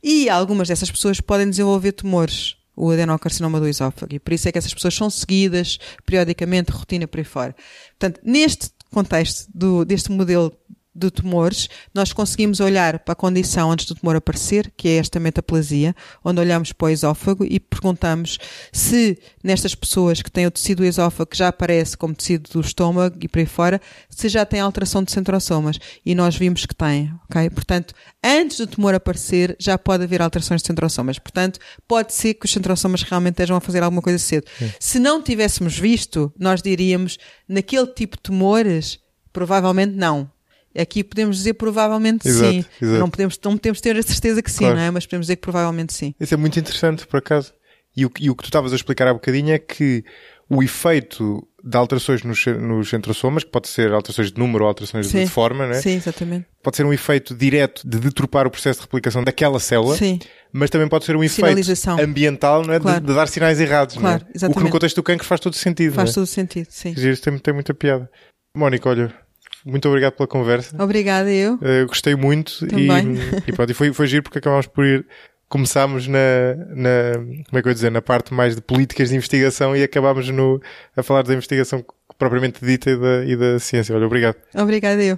E algumas dessas pessoas podem desenvolver tumores, o adenocarcinoma do esófago, e por isso é que essas pessoas são seguidas periodicamente, rotina por aí fora. Portanto, neste contexto do, deste modelo de tumores, nós conseguimos olhar para a condição antes do tumor aparecer, que é esta metaplasia, onde olhamos para o esófago e perguntamos se nestas pessoas que têm o tecido do esófago que já aparece como tecido do estômago e por aí fora, se já tem alteração de centrosomas. E nós vimos que tem, ok? Portanto, antes do tumor aparecer, já pode haver alterações de centrosomas. Portanto, pode ser que os centrosomas realmente estejam a fazer alguma coisa cedo. Sim. Se não tivéssemos visto, nós diríamos, naquele tipo de tumores, provavelmente não Aqui podemos dizer provavelmente exato, sim. Exato. Não, podemos, não podemos ter a certeza que sim, claro. não é? Mas podemos dizer que provavelmente sim.
Isso é muito interessante, por acaso. E o, e o que tu estavas a explicar há bocadinho é que o efeito de alterações nos, nos somas, que pode ser alterações de número ou alterações sim. de forma, né? Sim, exatamente. Pode ser um efeito direto de deturpar o processo de replicação daquela célula, sim. mas também pode ser um efeito ambiental, não é? Claro. De, de, dar sinais errados, claro, não é? Exatamente. O que no contexto do cancro faz todo sentido, Faz é? todo sentido, sim. Quer dizer, isso tem, tem muita piada. Mónica, olha, muito obrigado pela conversa. Obrigada, eu. Uh, gostei muito. Também. E, <laughs> e pronto, foi, foi giro porque acabámos por ir começámos na, na, como é que eu dizer, na parte mais de políticas de investigação e acabámos no, a falar da investigação propriamente dita e da, e da ciência. Olha, obrigado.
Obrigada eu.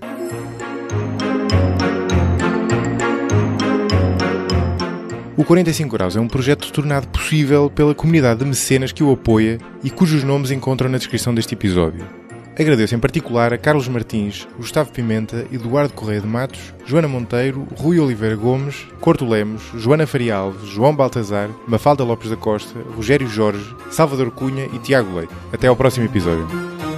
O 45 Graus é um projeto tornado possível pela comunidade de mecenas que o apoia e cujos nomes encontram na descrição deste episódio. Agradeço em particular a Carlos Martins, Gustavo Pimenta, Eduardo Correia de Matos, Joana Monteiro, Rui Oliveira Gomes, Corto Lemos, Joana Faria Alves, João Baltazar, Mafalda Lopes da Costa, Rogério Jorge, Salvador Cunha e Tiago Leite. Até ao próximo episódio.